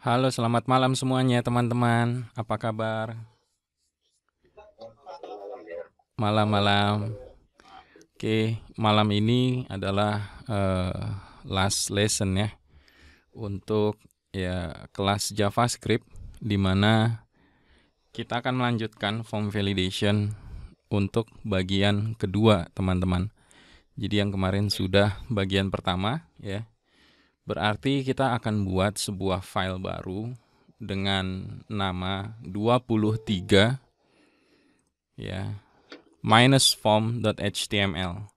Halo, selamat malam semuanya teman-teman. Apa kabar? Malam-malam. Oke, malam ini adalah uh, last lesson ya untuk ya kelas JavaScript di mana kita akan melanjutkan form validation untuk bagian kedua, teman-teman. Jadi yang kemarin sudah bagian pertama ya Berarti kita akan buat sebuah file baru dengan nama 23 ya minus form.html.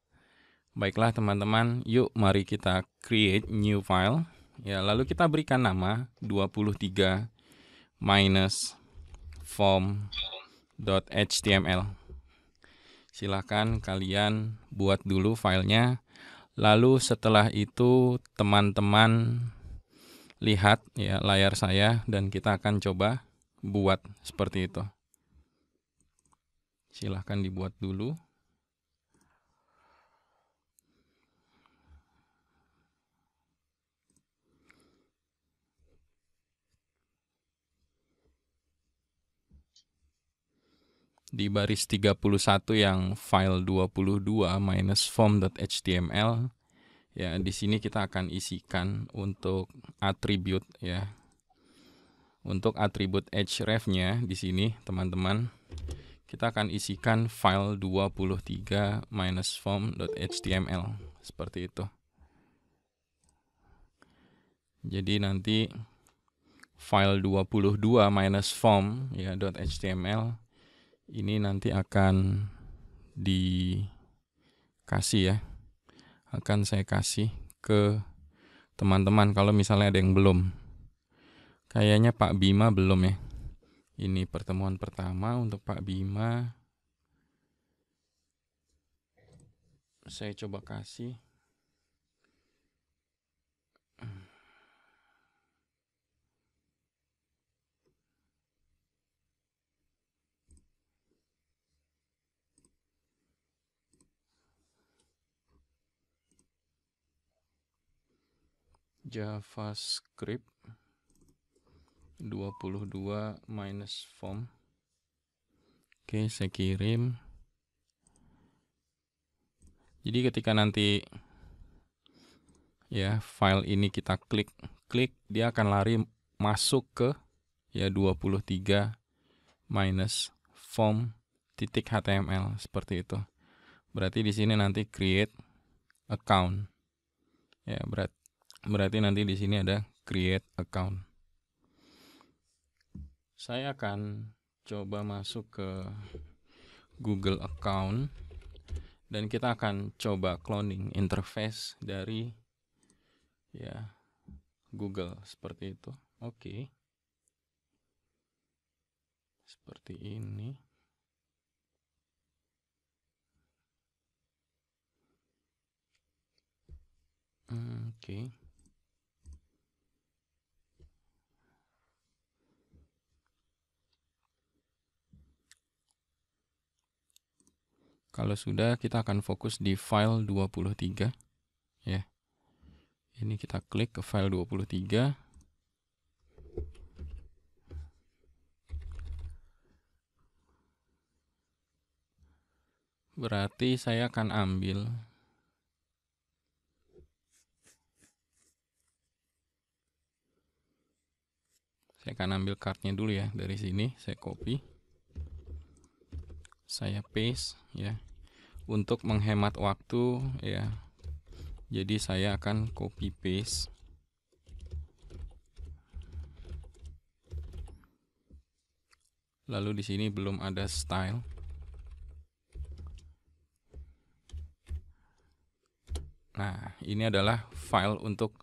Baiklah teman-teman, yuk mari kita create new file. Ya, lalu kita berikan nama 23 minus form.html. Silahkan kalian buat dulu filenya. Lalu setelah itu teman-teman lihat ya layar saya dan kita akan coba buat seperti itu. Silahkan dibuat dulu. di baris 31 yang file 22 minus form.html ya di sini kita akan isikan untuk atribut ya untuk atribut href nya di sini teman-teman kita akan isikan file 23 minus form.html seperti itu jadi nanti file 22 minus form ya .html ini nanti akan dikasih ya akan saya kasih ke teman-teman kalau misalnya ada yang belum kayaknya Pak Bima belum ya ini pertemuan pertama untuk Pak Bima saya coba kasih javascript 22 minus form oke saya kirim jadi ketika nanti ya file ini kita klik klik dia akan lari masuk ke ya 23 minus form titik html seperti itu berarti di sini nanti create account ya berarti. Berarti nanti di sini ada create account. Saya akan coba masuk ke Google account dan kita akan coba cloning interface dari ya Google seperti itu. Oke. Okay. Seperti ini. Hmm, oke. Okay. Kalau sudah, kita akan fokus di file 23. Ya. Ini kita klik ke file 23. Berarti saya akan ambil Saya akan ambil kartunya dulu ya dari sini. Saya copy. Saya paste ya untuk menghemat waktu ya jadi saya akan copy paste lalu di sini belum ada style nah ini adalah file untuk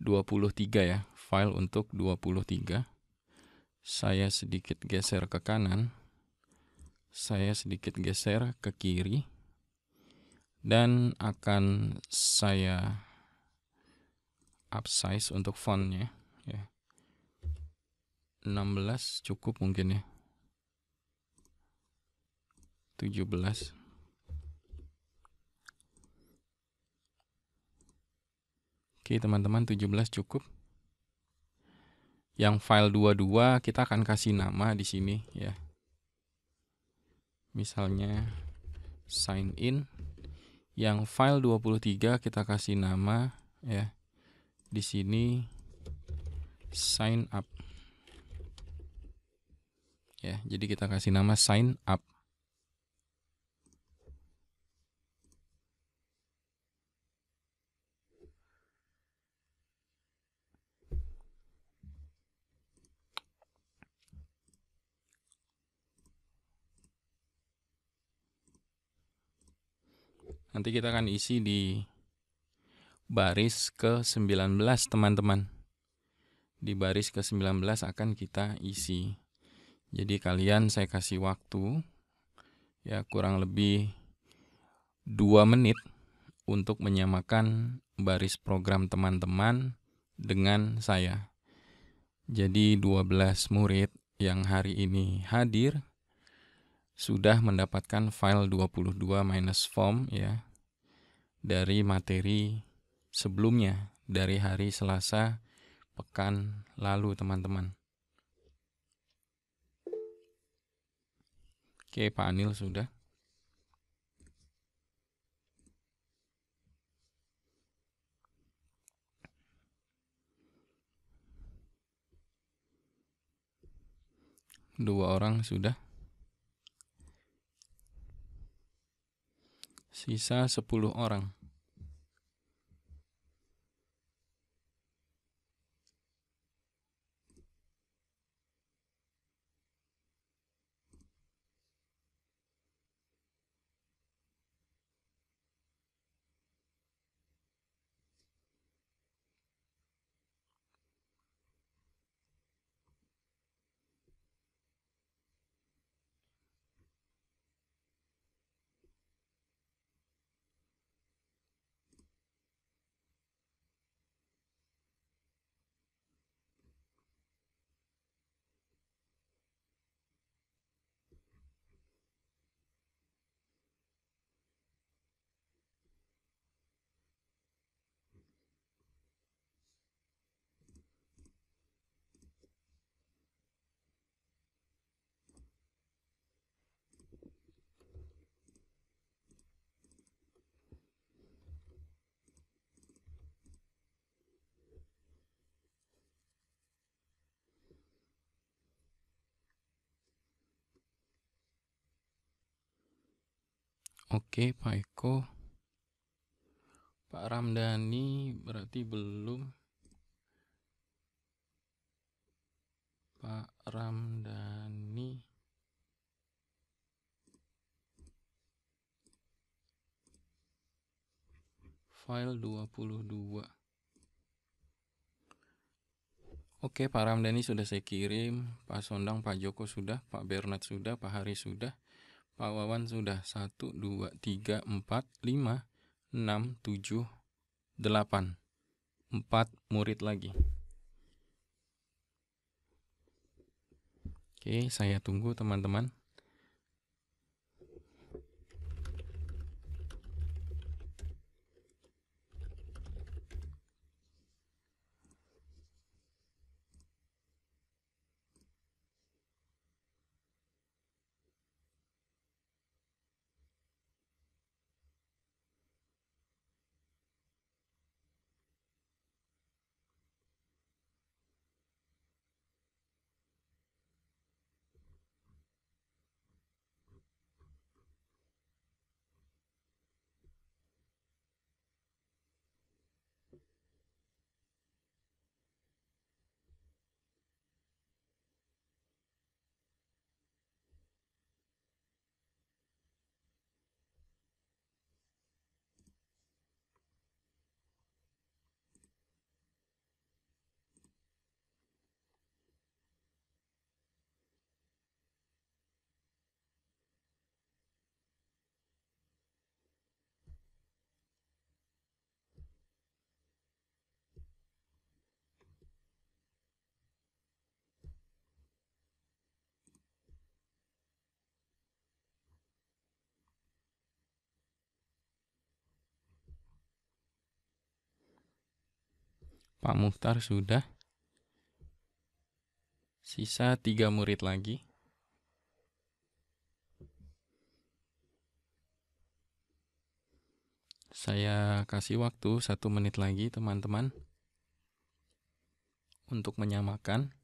23 ya file untuk 23 saya sedikit geser ke kanan saya sedikit geser ke kiri dan akan saya upsize untuk fontnya ya 16 cukup mungkin ya 17 Oke teman-teman 17 cukup yang file 22 kita akan kasih nama di sini ya misalnya sign in yang file 23 kita kasih nama ya di sini sign up ya jadi kita kasih nama sign up Nanti kita akan isi di baris ke-19 teman-teman. Di baris ke-19 akan kita isi. Jadi kalian saya kasih waktu ya kurang lebih dua menit untuk menyamakan baris program teman-teman dengan saya. Jadi 12 murid yang hari ini hadir sudah mendapatkan file 22 minus form ya dari materi sebelumnya dari hari Selasa pekan lalu teman-teman. Oke, Pak Anil sudah. Dua orang sudah. Sisa 10 orang. Oke, Pak Eko. Pak Ramdhani berarti belum. Pak Ramdhani. File 22. Oke, Pak Ramdhani sudah saya kirim, Pak Sondang, Pak Joko sudah, Pak Bernard sudah, Pak Hari sudah. Pak Wawan sudah 1, 2, 3, 4, 5, 6, 7, 8 4 murid lagi Oke saya tunggu teman-teman Pak Muhtar sudah. Sisa tiga murid lagi. Saya kasih waktu satu menit lagi teman-teman untuk menyamakan.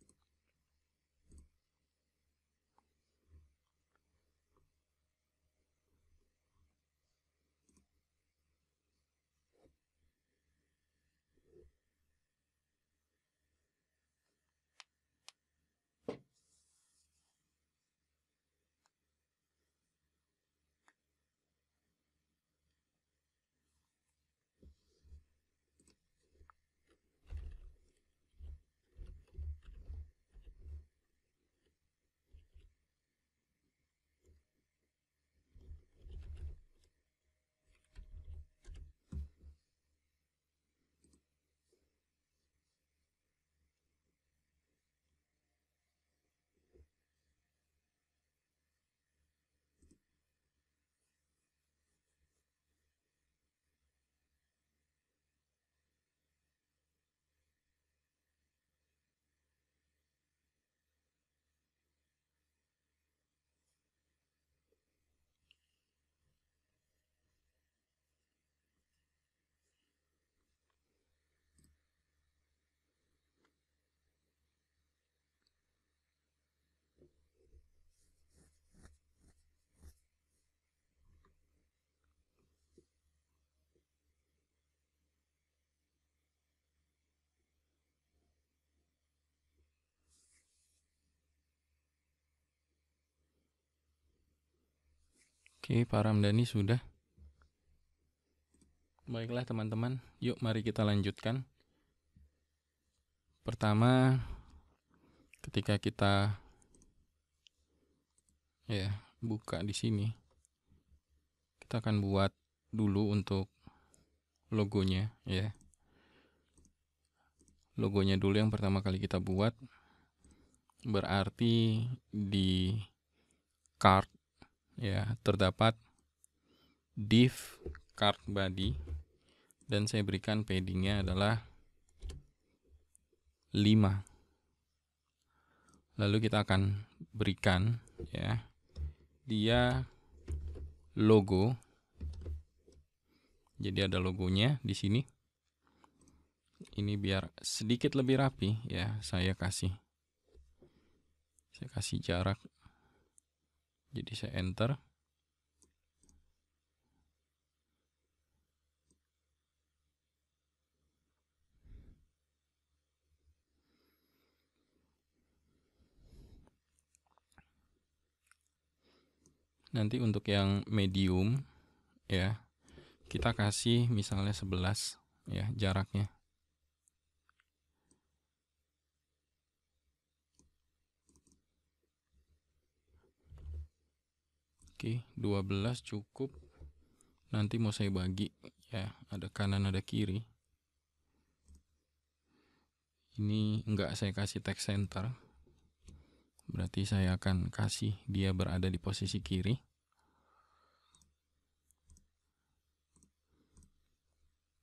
Oke, Pak Ramdhani sudah. Baiklah teman-teman, yuk mari kita lanjutkan. Pertama, ketika kita ya buka di sini, kita akan buat dulu untuk logonya ya. Logonya dulu yang pertama kali kita buat berarti di card ya terdapat div card body dan saya berikan paddingnya adalah 5 lalu kita akan berikan ya dia logo jadi ada logonya di sini ini biar sedikit lebih rapi ya saya kasih saya kasih jarak jadi saya enter nanti untuk yang medium ya kita kasih misalnya 11 ya jaraknya Oke, 12 cukup. Nanti mau saya bagi ya, ada kanan ada kiri. Ini enggak saya kasih text center. Berarti saya akan kasih dia berada di posisi kiri.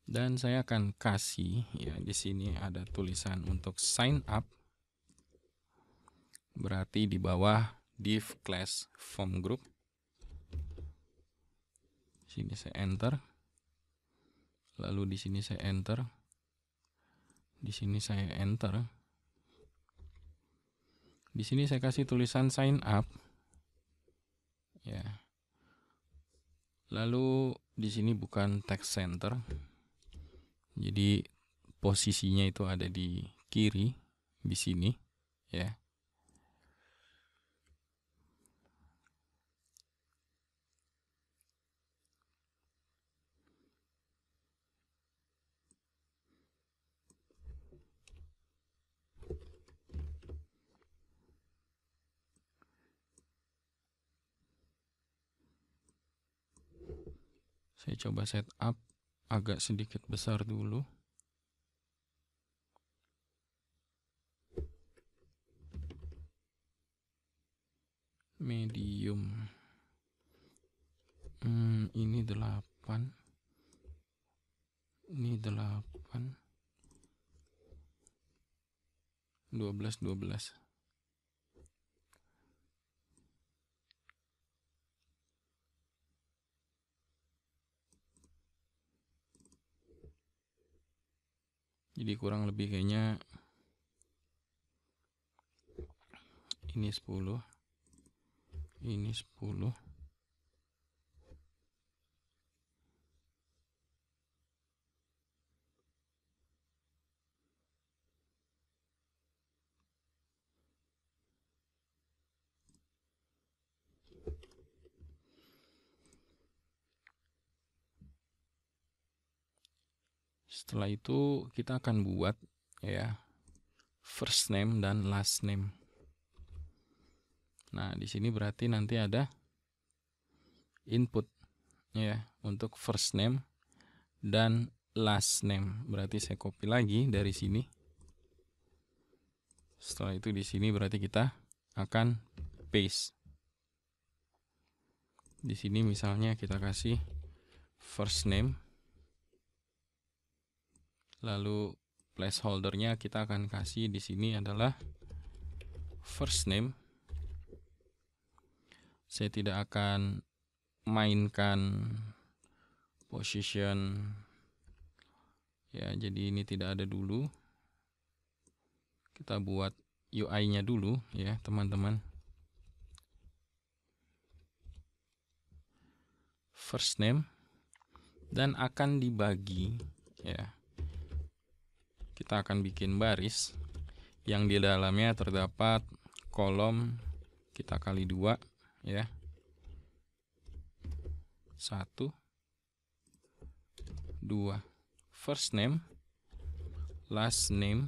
Dan saya akan kasih ya di sini ada tulisan untuk sign up. Berarti di bawah div class form group sini saya enter lalu di sini saya enter di sini saya enter di sini saya kasih tulisan sign up ya lalu di sini bukan text center jadi posisinya itu ada di kiri di sini ya Saya coba setup agak sedikit besar dulu. Medium. Hmm, ini 8. Ini 8. 12 12. jadi kurang lebih kayaknya ini 10 ini 10 Setelah itu kita akan buat ya first name dan last name. Nah, di sini berarti nanti ada input ya untuk first name dan last name. Berarti saya copy lagi dari sini. Setelah itu di sini berarti kita akan paste. Di sini misalnya kita kasih first name lalu placeholdernya kita akan kasih di sini adalah first name saya tidak akan mainkan position ya jadi ini tidak ada dulu kita buat UI-nya dulu ya teman-teman first name dan akan dibagi ya kita akan bikin baris yang di dalamnya terdapat kolom kita kali dua ya satu dua first name last name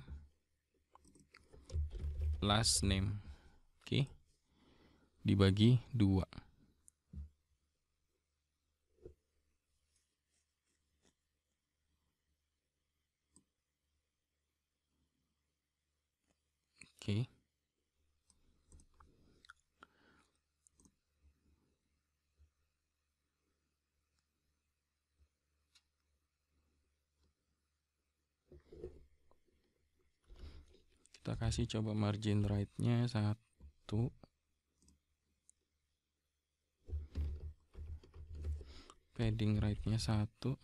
last name oke okay. dibagi dua kita kasih coba margin right-nya satu padding right-nya satu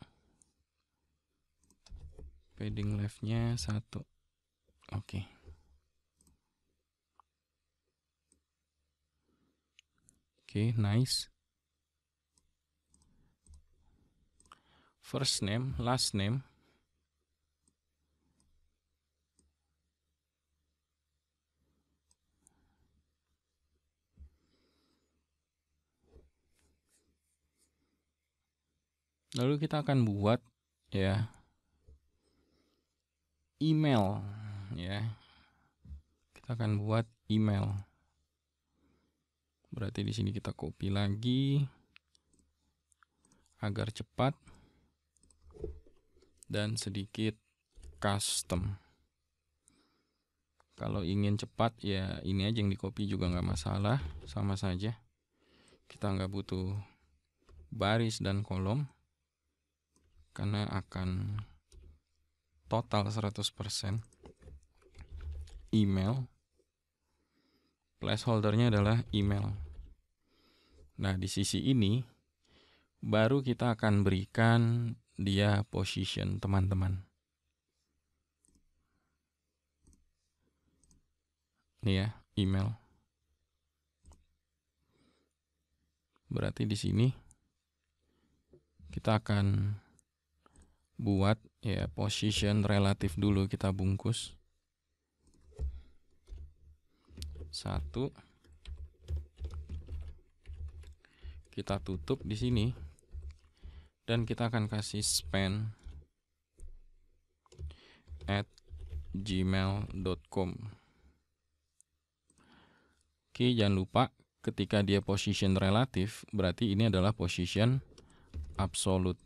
padding left-nya satu oke okay. Oke, okay, nice. First name, last name. Lalu kita akan buat ya email ya. Kita akan buat email. Berarti di sini kita copy lagi agar cepat dan sedikit custom. Kalau ingin cepat ya ini aja yang di copy juga nggak masalah, sama saja. Kita nggak butuh baris dan kolom karena akan total 100% email placeholdernya adalah email nah di sisi ini baru kita akan berikan dia position teman-teman ini ya email berarti di sini kita akan buat ya position relatif dulu kita bungkus. Satu. Kita tutup di sini. Dan kita akan kasih span at gmail.com Oke, jangan lupa ketika dia position relatif, berarti ini adalah position absolute.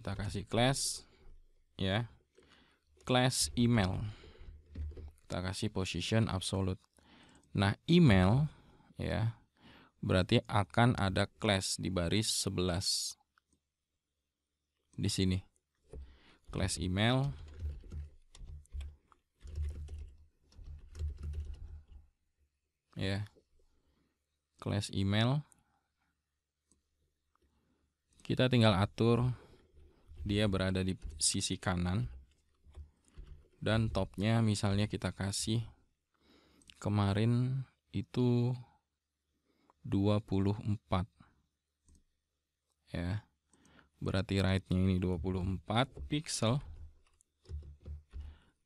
kita kasih class ya class email kita kasih position absolute nah email ya berarti akan ada class di baris 11 di sini class email ya class email kita tinggal atur dia berada di sisi kanan dan topnya misalnya kita kasih kemarin itu 24 ya berarti rightnya ini 24 pixel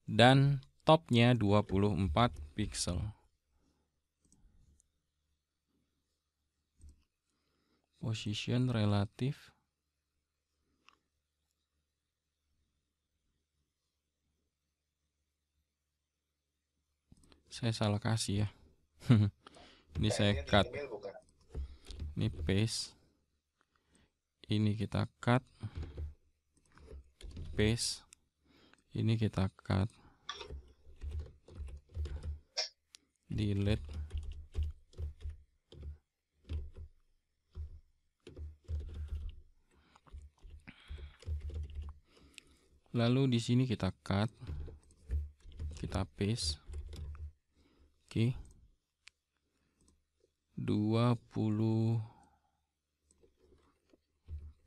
dan topnya 24 pixel position relatif saya salah kasih ya ini saya cut ini paste ini kita cut paste ini kita cut delete lalu di sini kita cut kita paste Oke. dua puluh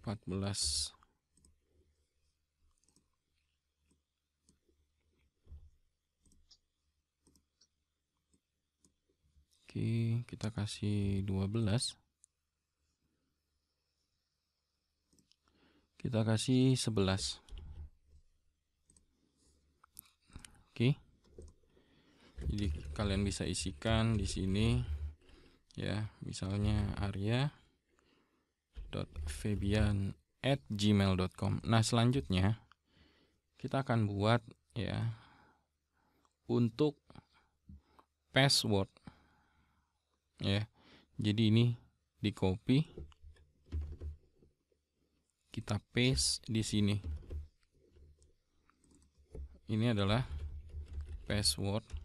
empat belas. Oke, kita kasih dua belas. Kita kasih sebelas. Oke jadi kalian bisa isikan di sini ya misalnya Arya .fabian at gmail.com nah selanjutnya kita akan buat ya untuk password ya jadi ini di copy kita paste di sini ini adalah password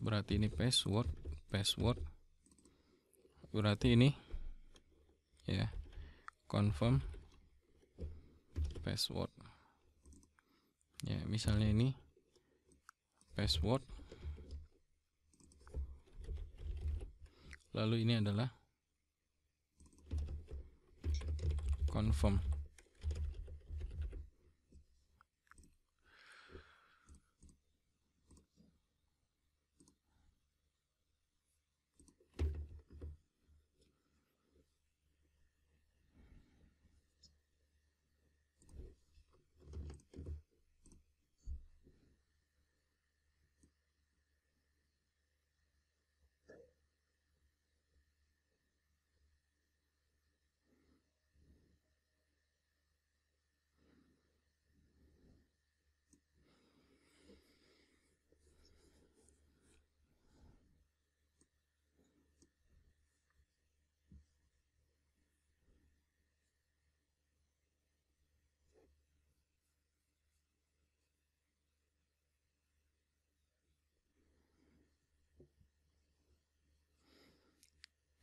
berarti ini password password berarti ini ya confirm password ya misalnya ini password lalu ini adalah confirm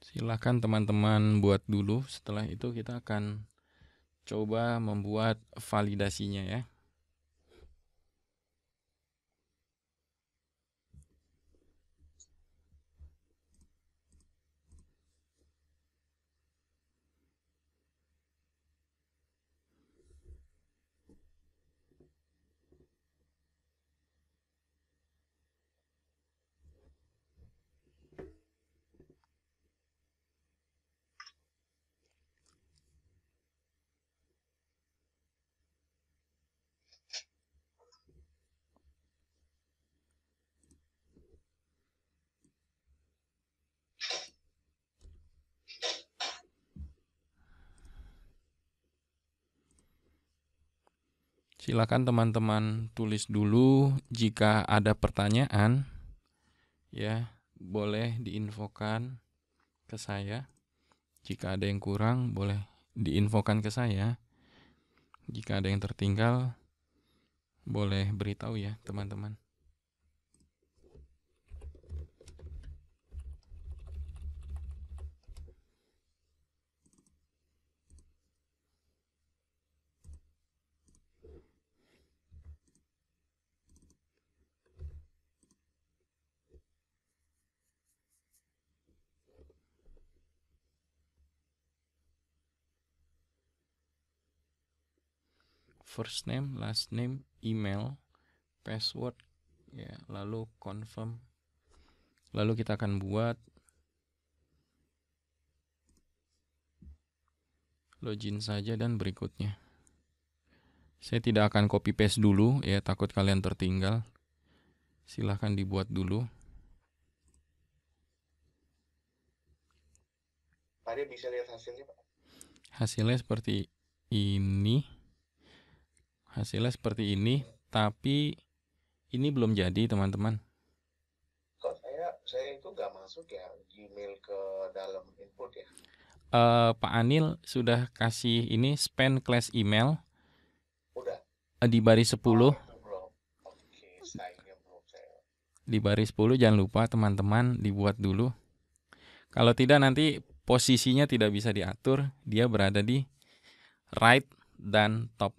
Silahkan teman-teman buat dulu. Setelah itu kita akan coba membuat validasinya ya. Silakan teman-teman tulis dulu jika ada pertanyaan ya, boleh diinfokan ke saya. Jika ada yang kurang boleh diinfokan ke saya. Jika ada yang tertinggal boleh beritahu ya, teman-teman. first name, last name, email, password, ya, lalu confirm. Lalu kita akan buat login saja dan berikutnya. Saya tidak akan copy paste dulu ya, takut kalian tertinggal. Silahkan dibuat dulu. bisa lihat hasilnya, Pak. Hasilnya seperti ini hasilnya seperti ini tapi ini belum jadi teman-teman Kalau saya saya itu nggak masuk ya Gmail ke dalam input ya uh, Pak Anil sudah kasih ini span class email udah eh, di baris 10 di baris 10 jangan lupa teman-teman dibuat dulu kalau tidak nanti posisinya tidak bisa diatur dia berada di right dan top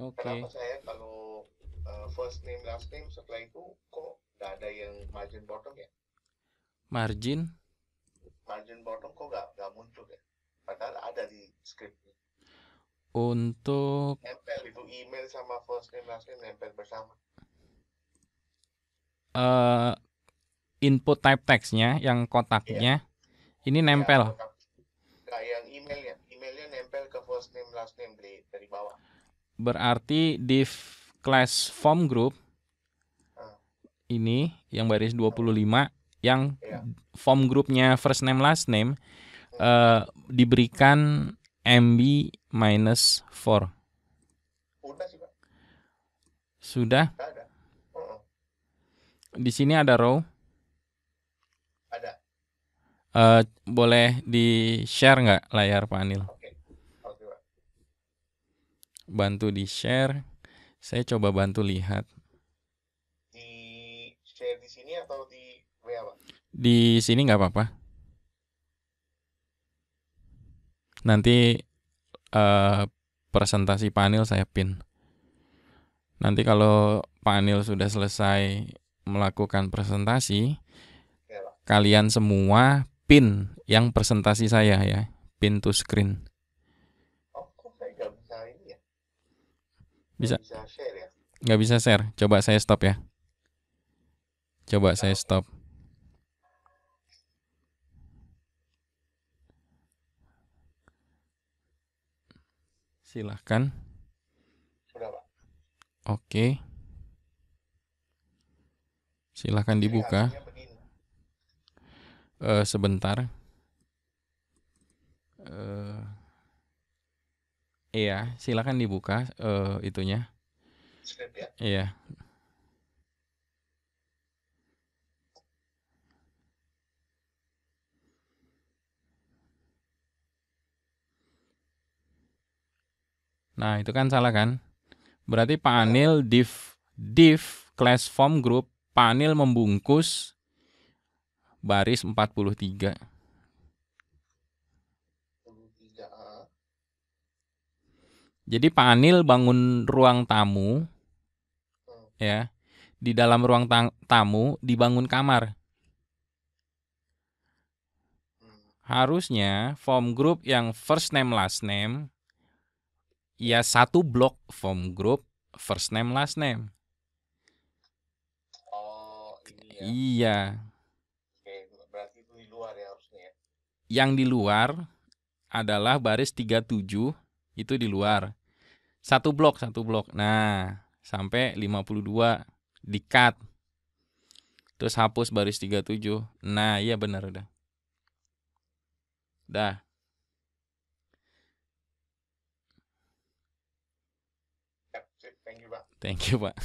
Okay. Kenapa saya kalau uh, first name last name setelah itu kok nggak ada yang margin bottom ya? Margin? Margin bottom kok nggak nggak muncul ya? Padahal ada di script. Untuk nempel itu email sama first name last name nempel bersama. Uh, input type teksnya yang kotaknya yeah. ini iya, nempel. Ya, yang emailnya, emailnya nempel ke first name last name dari, dari bawah. Berarti div class form group hmm. ini yang baris 25 yang iya. form grupnya first name last name uh, diberikan MB minus 4. Sudah? Hmm. Di sini ada row. Ada. Uh, boleh di share nggak layar Pak Anil? bantu di share. Saya coba bantu lihat. Di share di sini atau di WA, Di sini nggak apa-apa. Nanti uh, presentasi panel saya pin. Nanti kalau panel sudah selesai melakukan presentasi, ya, kalian semua pin yang presentasi saya ya, pin to screen. Bisa. Ya? Nggak bisa share Coba saya stop ya. Coba saya stop. Silahkan. Oke. Silahkan dibuka. Uh, sebentar. Uh, Iya, silakan dibuka uh, itunya. ya. Iya. Nah, itu kan salah kan? Berarti Pak iya. Anil div div class form group Pak Anil membungkus baris 43. Jadi Pak Anil bangun ruang tamu, hmm. ya. Di dalam ruang tamu dibangun kamar. Hmm. Harusnya form group yang first name last name, ya satu blok form group first name last name. Oh, ini ya. Iya. Ya ya? Yang di luar adalah baris 37 itu di luar. Satu blok, satu blok. Nah, sampai 52 di cut. Terus hapus baris 37. Nah, iya benar udah. Dah. Thank you, Pak.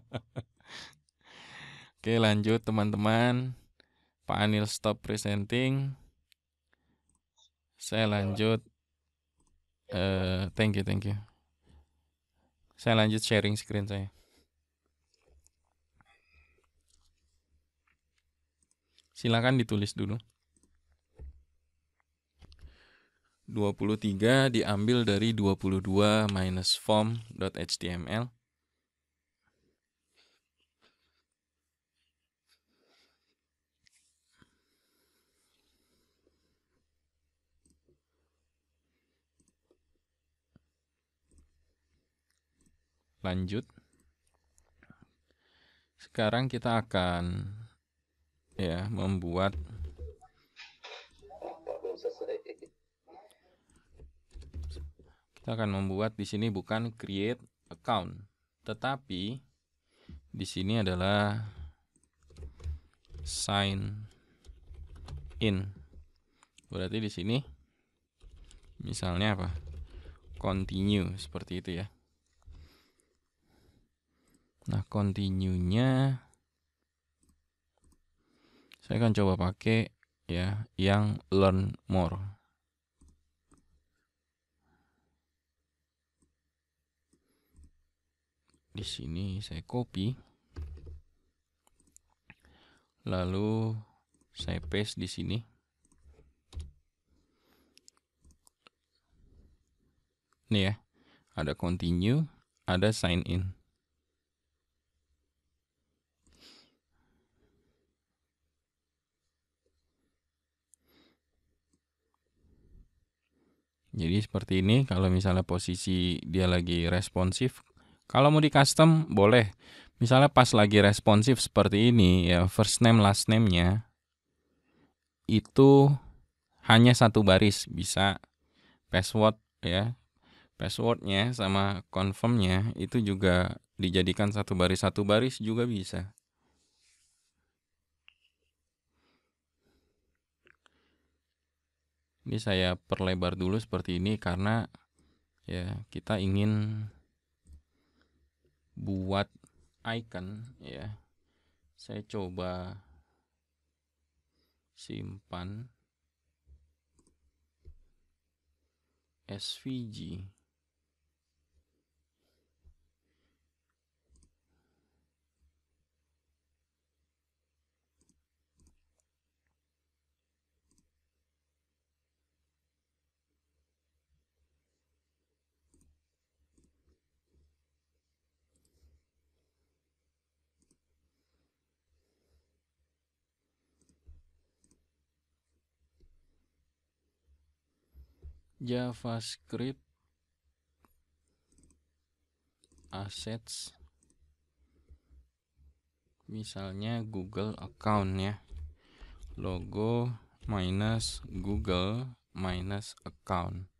Oke, lanjut teman-teman. Pak Anil stop presenting. Saya lanjut. Eh, thank you, thank you. Saya lanjut sharing screen saya. Silakan ditulis dulu. 23 diambil dari 22 minus form.html lanjut sekarang kita akan ya membuat kita akan membuat di sini bukan create account tetapi di sini adalah sign in berarti di sini misalnya apa continue seperti itu ya Nah, continue-nya saya akan coba pakai ya yang learn more. Di sini saya copy. Lalu saya paste di sini. Nih ya, ada continue, ada sign in. Jadi seperti ini kalau misalnya posisi dia lagi responsif. Kalau mau di custom boleh. Misalnya pas lagi responsif seperti ini ya first name last name-nya itu hanya satu baris bisa password ya. Passwordnya sama confirmnya itu juga dijadikan satu baris satu baris juga bisa. Ini saya perlebar dulu seperti ini karena ya kita ingin buat icon ya. Saya coba simpan SVG javascript assets misalnya Google account ya logo minus Google minus account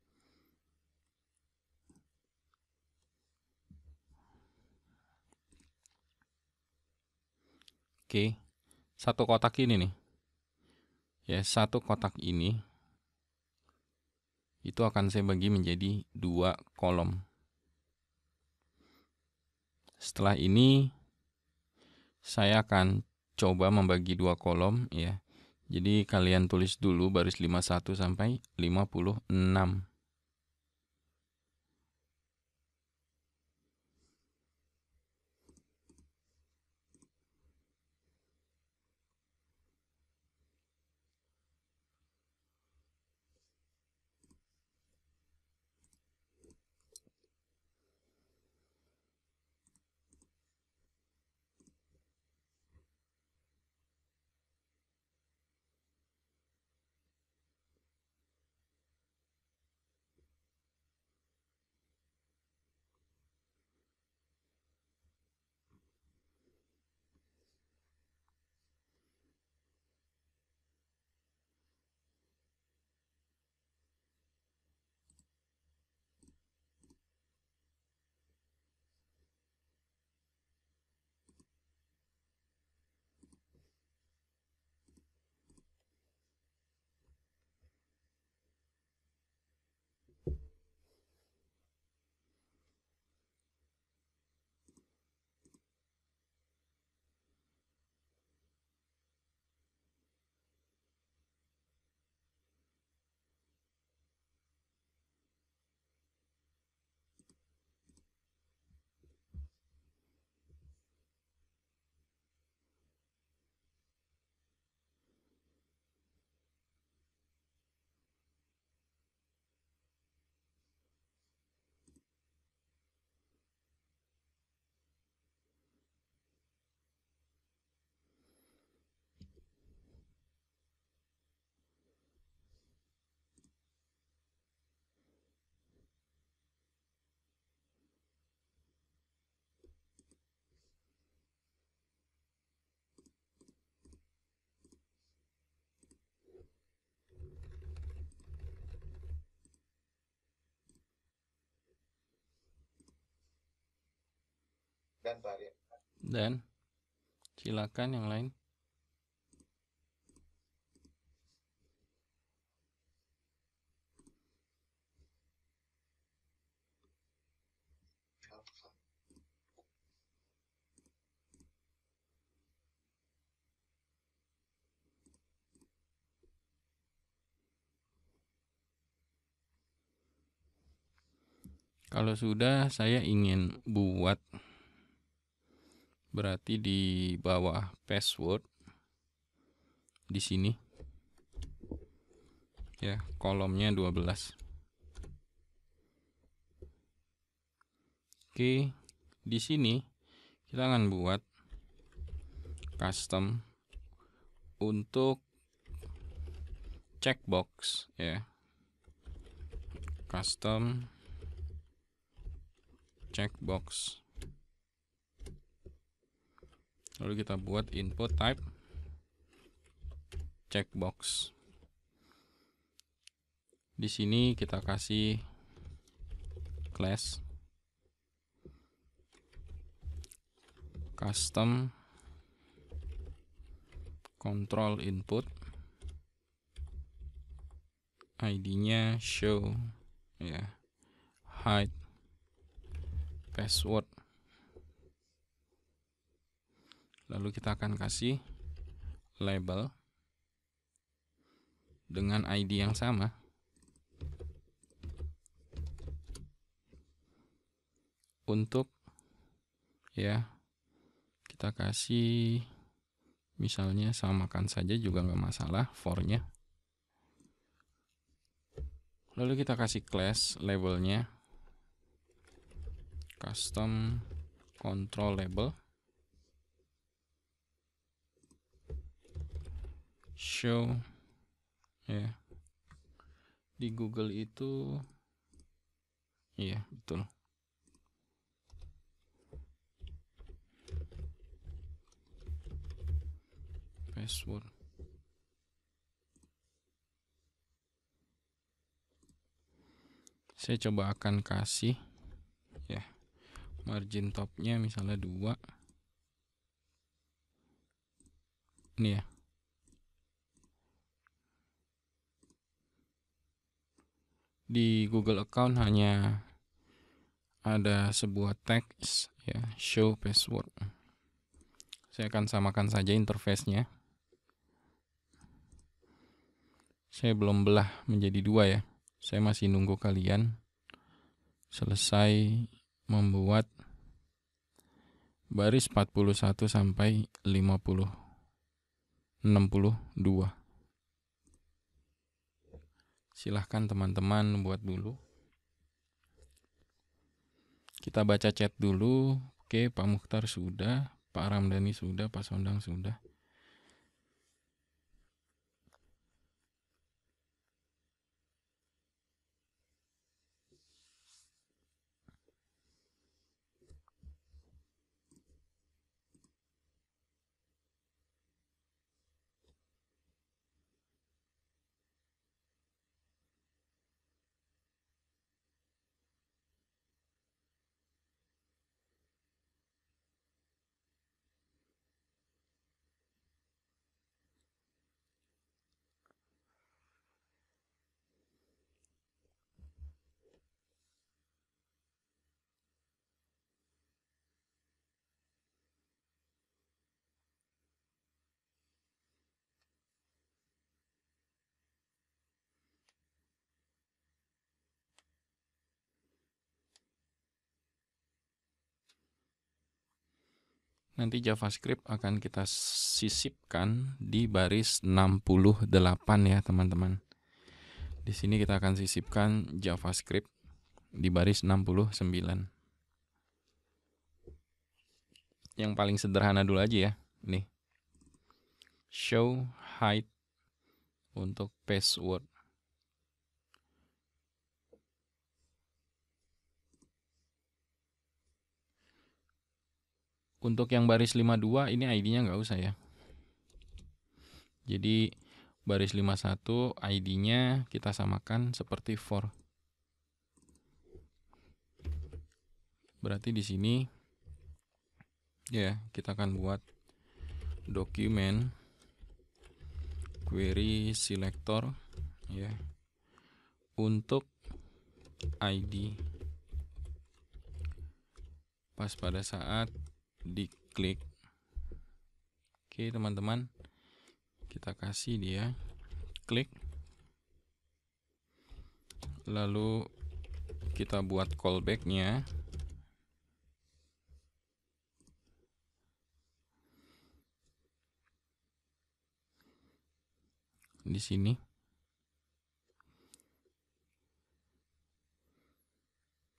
Oke, satu kotak ini nih. Ya, satu kotak ini itu akan saya bagi menjadi dua kolom. Setelah ini saya akan coba membagi dua kolom ya. Jadi kalian tulis dulu baris 51 sampai 56. dan varian Dan silakan yang lain. Kalau sudah, saya ingin buat berarti di bawah password di sini ya kolomnya 12 oke di sini kita akan buat custom untuk checkbox ya custom checkbox lalu kita buat input type checkbox di sini kita kasih class custom control input ID-nya show ya hide password lalu kita akan kasih label dengan ID yang sama untuk ya kita kasih misalnya samakan saja juga nggak masalah fornya lalu kita kasih class labelnya custom control label show ya yeah. di Google itu iya yeah, betul password saya coba akan kasih ya yeah. margin topnya misalnya dua ini ya di Google account hanya ada sebuah teks ya show password saya akan samakan saja interface-nya saya belum belah menjadi dua ya saya masih nunggu kalian selesai membuat baris 41 sampai 50 62 silahkan teman-teman buat dulu kita baca chat dulu oke Pak Mukhtar sudah Pak Ramdhani sudah Pak Sondang sudah nanti JavaScript akan kita sisipkan di baris 68 ya teman-teman. Di sini kita akan sisipkan JavaScript di baris 69. Yang paling sederhana dulu aja ya, nih. Show height untuk password. untuk yang baris 52 ini ID-nya nggak usah ya. Jadi baris 51 ID-nya kita samakan seperti for. Berarti di sini ya, kita akan buat dokumen query selector ya untuk ID pas pada saat diklik oke teman-teman kita kasih dia klik lalu kita buat callbacknya di sini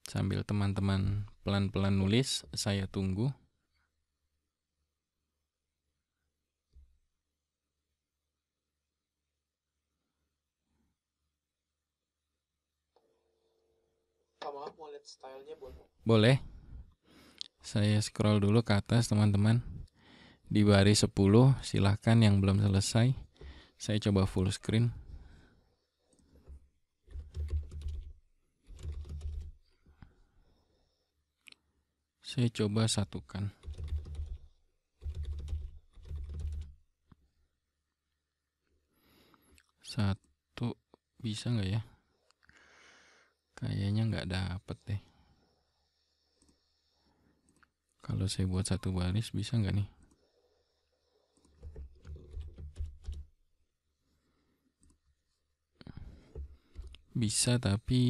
sambil teman-teman pelan-pelan nulis saya tunggu stylenya boleh boleh saya scroll dulu ke atas teman-teman di baris 10 silahkan yang belum selesai saya coba full screen saya coba satukan satu bisa nggak ya Kayaknya nggak dapet deh. Kalau saya buat satu baris bisa nggak nih? Bisa tapi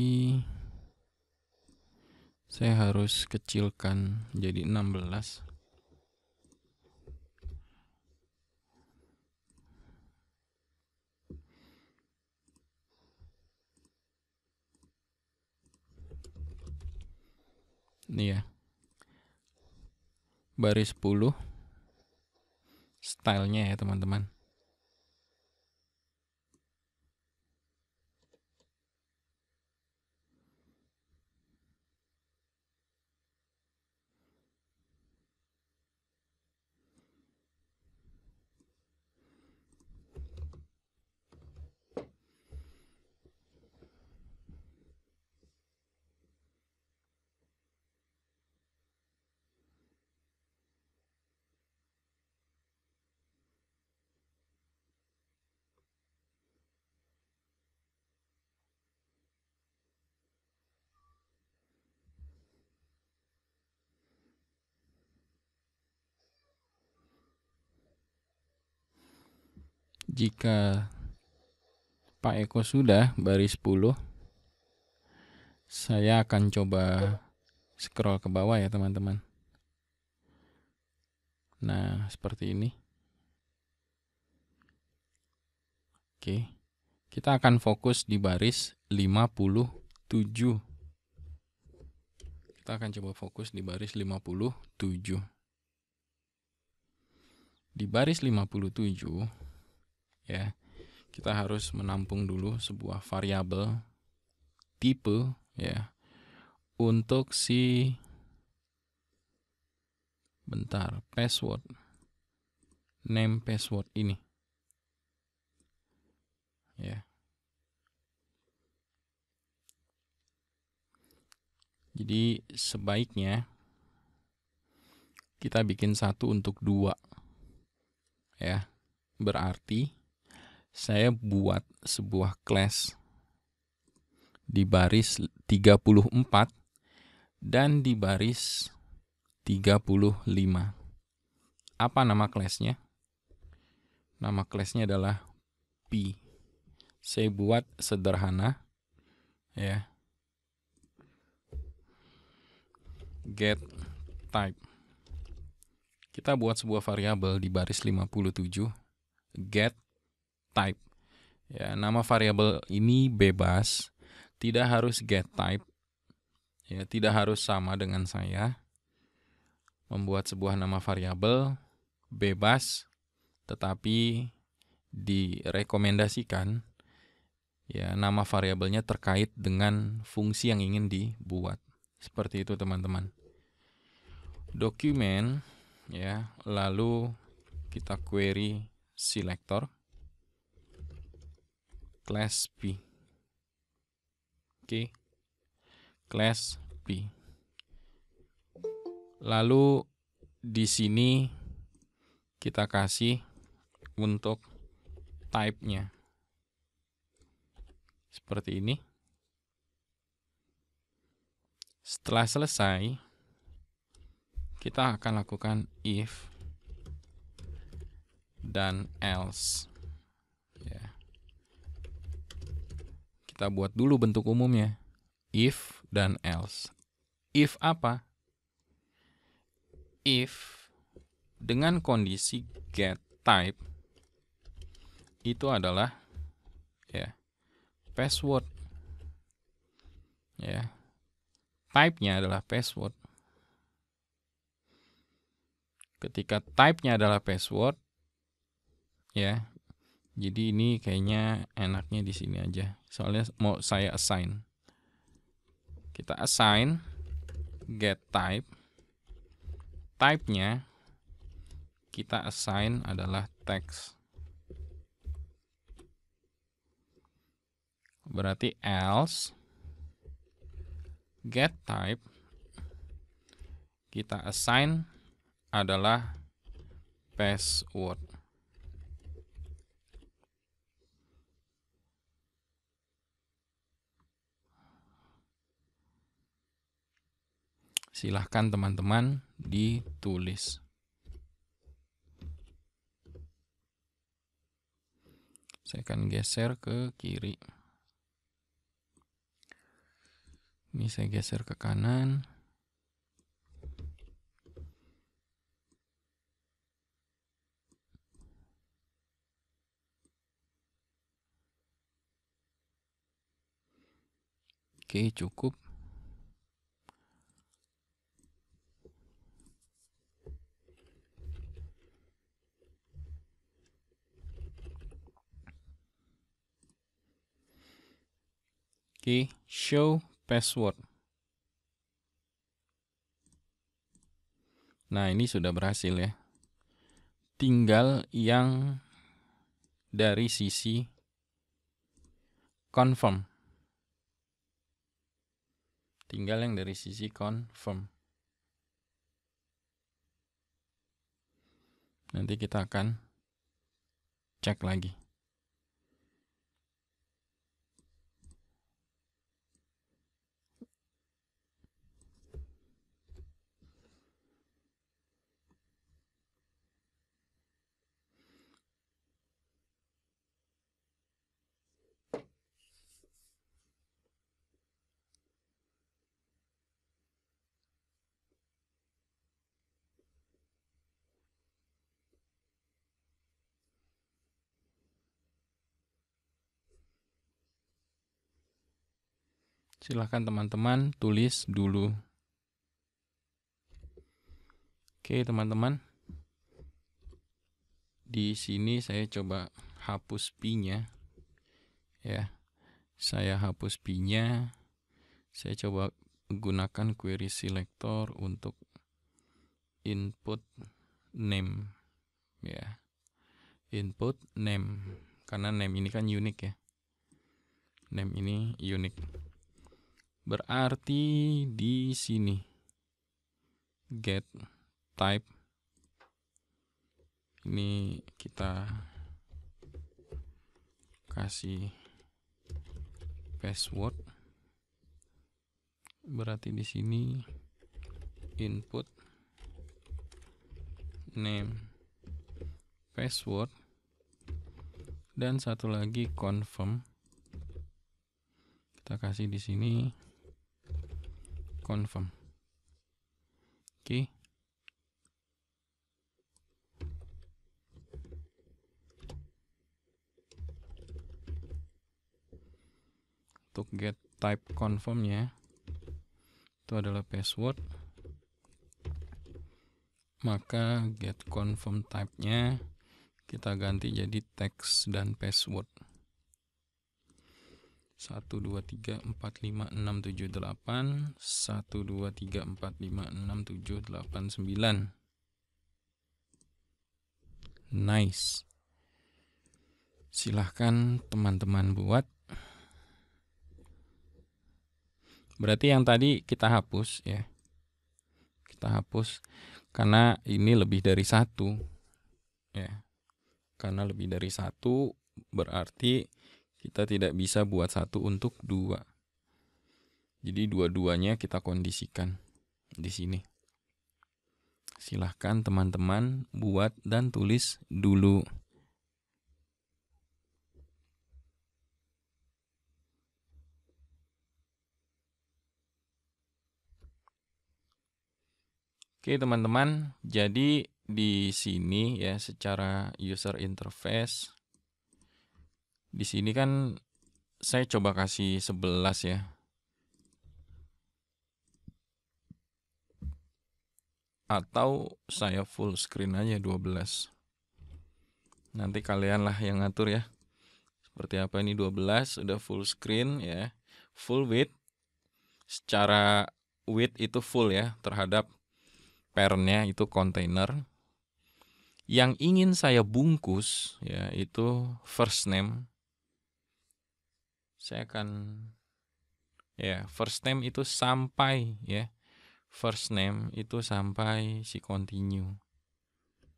saya harus kecilkan jadi 16. Nih ya. Baris 10. Stylenya ya, teman-teman. jika Pak Eko sudah baris 10 saya akan coba scroll ke bawah ya teman-teman nah seperti ini oke kita akan fokus di baris 57 kita akan coba fokus di baris 57 di baris 57 ya kita harus menampung dulu sebuah variabel tipe ya untuk si bentar password name password ini ya jadi sebaiknya kita bikin satu untuk dua ya berarti saya buat sebuah class di baris 34 dan di baris 35. Apa nama kelasnya? Nama kelasnya adalah P. Saya buat sederhana ya. Get type. Kita buat sebuah variabel di baris 57 get type. Ya, nama variabel ini bebas, tidak harus get type. Ya, tidak harus sama dengan saya. Membuat sebuah nama variabel bebas tetapi direkomendasikan ya nama variabelnya terkait dengan fungsi yang ingin dibuat. Seperti itu teman-teman. Dokumen ya, lalu kita query selector class B. Oke. Class B. Lalu di sini kita kasih untuk type-nya. Seperti ini. Setelah selesai, kita akan lakukan if dan else. kita buat dulu bentuk umumnya. If dan else. If apa? If dengan kondisi get type itu adalah ya password. Ya. Type-nya adalah password. Ketika type-nya adalah password, ya jadi ini kayaknya enaknya di sini aja. Soalnya mau saya assign. Kita assign get type. Type-nya kita assign adalah text. Berarti else get type kita assign adalah password. silahkan teman-teman ditulis. Saya akan geser ke kiri. Ini saya geser ke kanan. Oke, cukup. di show password. Nah, ini sudah berhasil ya. Tinggal yang dari sisi confirm. Tinggal yang dari sisi confirm. Nanti kita akan cek lagi. silahkan teman-teman tulis dulu. Oke, teman-teman. Di sini saya coba hapus pinya. Ya. Saya hapus pinya. Saya coba gunakan query selector untuk input name ya. Input name karena name ini kan unik ya. Name ini unik. Berarti di sini get type ini kita kasih password berarti di sini input name password dan satu lagi confirm kita kasih di sini confirm okay untuk get type confirmnya itu adalah password maka get confirm type nya kita ganti jadi text dan password 1, 2, 3, 4, 5, 6, 7, 8 1, 2, 3, 4, 5, 6, 7, 8, 9 Nice Silahkan teman-teman buat Berarti yang tadi kita hapus ya Kita hapus Karena ini lebih dari satu Ya Karena lebih dari satu Berarti kita tidak bisa buat satu untuk dua. Jadi dua-duanya kita kondisikan di sini. Silahkan teman-teman buat dan tulis dulu. Oke teman-teman, jadi di sini ya secara user interface di sini kan saya coba kasih 11 ya. Atau saya full screen aja 12. Nanti kalianlah yang ngatur ya. Seperti apa ini 12 udah full screen ya. Full width secara width itu full ya terhadap pernya itu container yang ingin saya bungkus ya itu first name saya akan ya first name itu sampai ya first name itu sampai si continue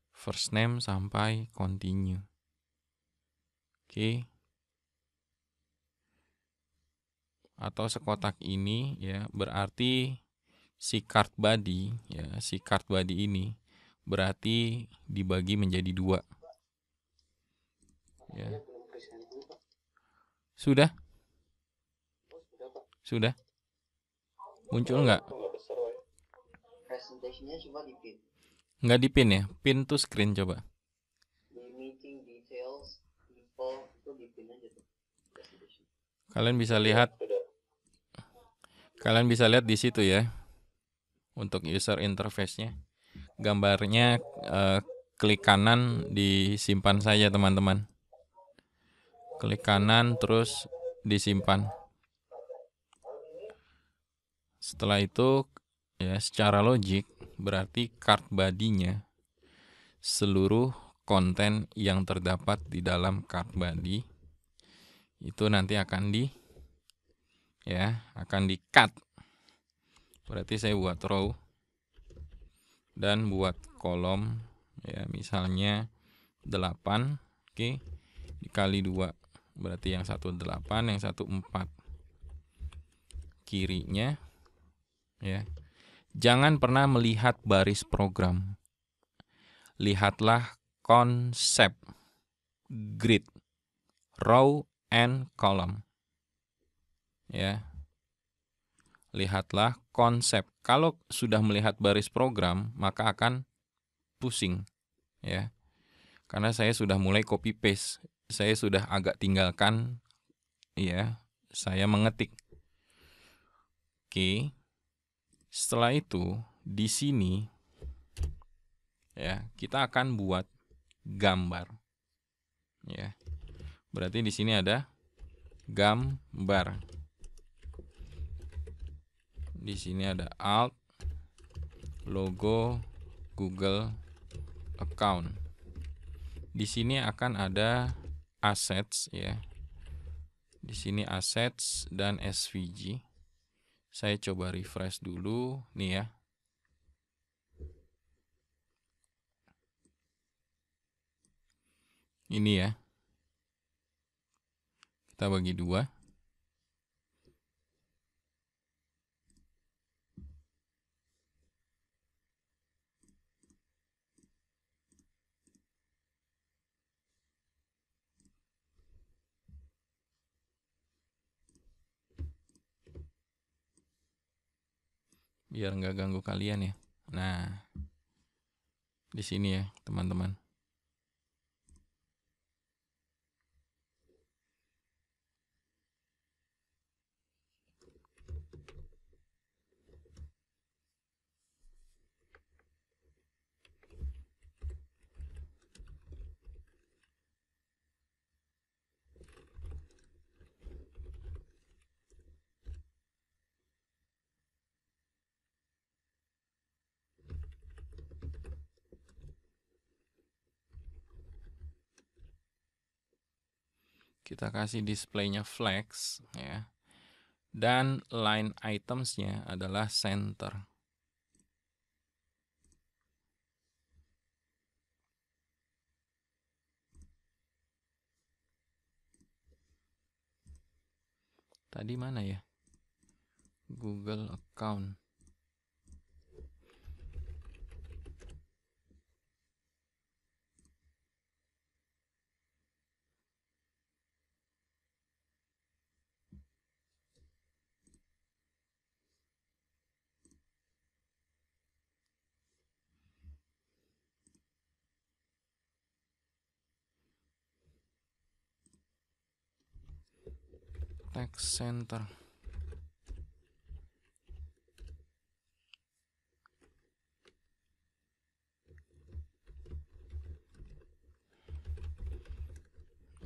first name sampai continue oke okay. atau sekotak ini ya berarti si card body ya si card body ini berarti dibagi menjadi dua ya sudah sudah? Muncul nggak? Presentasinya cuma Nggak di pin ya? Pin to screen coba. Kalian bisa lihat. Kalian bisa lihat di situ ya. Untuk user interface-nya. Gambarnya eh, klik kanan disimpan saja teman-teman. Klik kanan terus disimpan setelah itu ya secara logik berarti card body-nya seluruh konten yang terdapat di dalam card body itu nanti akan di ya akan di cut berarti saya buat row dan buat kolom ya misalnya 8 oke dikali dua berarti yang satu delapan yang satu empat kirinya Ya. Jangan pernah melihat baris program. Lihatlah konsep, grid, row and column. Ya. Lihatlah konsep. Kalau sudah melihat baris program, maka akan pusing, ya. Karena saya sudah mulai copy paste. Saya sudah agak tinggalkan ya, saya mengetik. Oke. Okay. Setelah itu, di sini ya, kita akan buat gambar. Ya. Berarti di sini ada gambar. Di sini ada alt logo Google account. Di sini akan ada assets ya. Di sini assets dan SVG. Saya coba refresh dulu nih ya. Ini ya. Kita bagi dua. biar nggak ganggu kalian ya. Nah, di sini ya teman-teman. kita kasih displaynya flex ya dan line itemsnya adalah center tadi mana ya Google account text center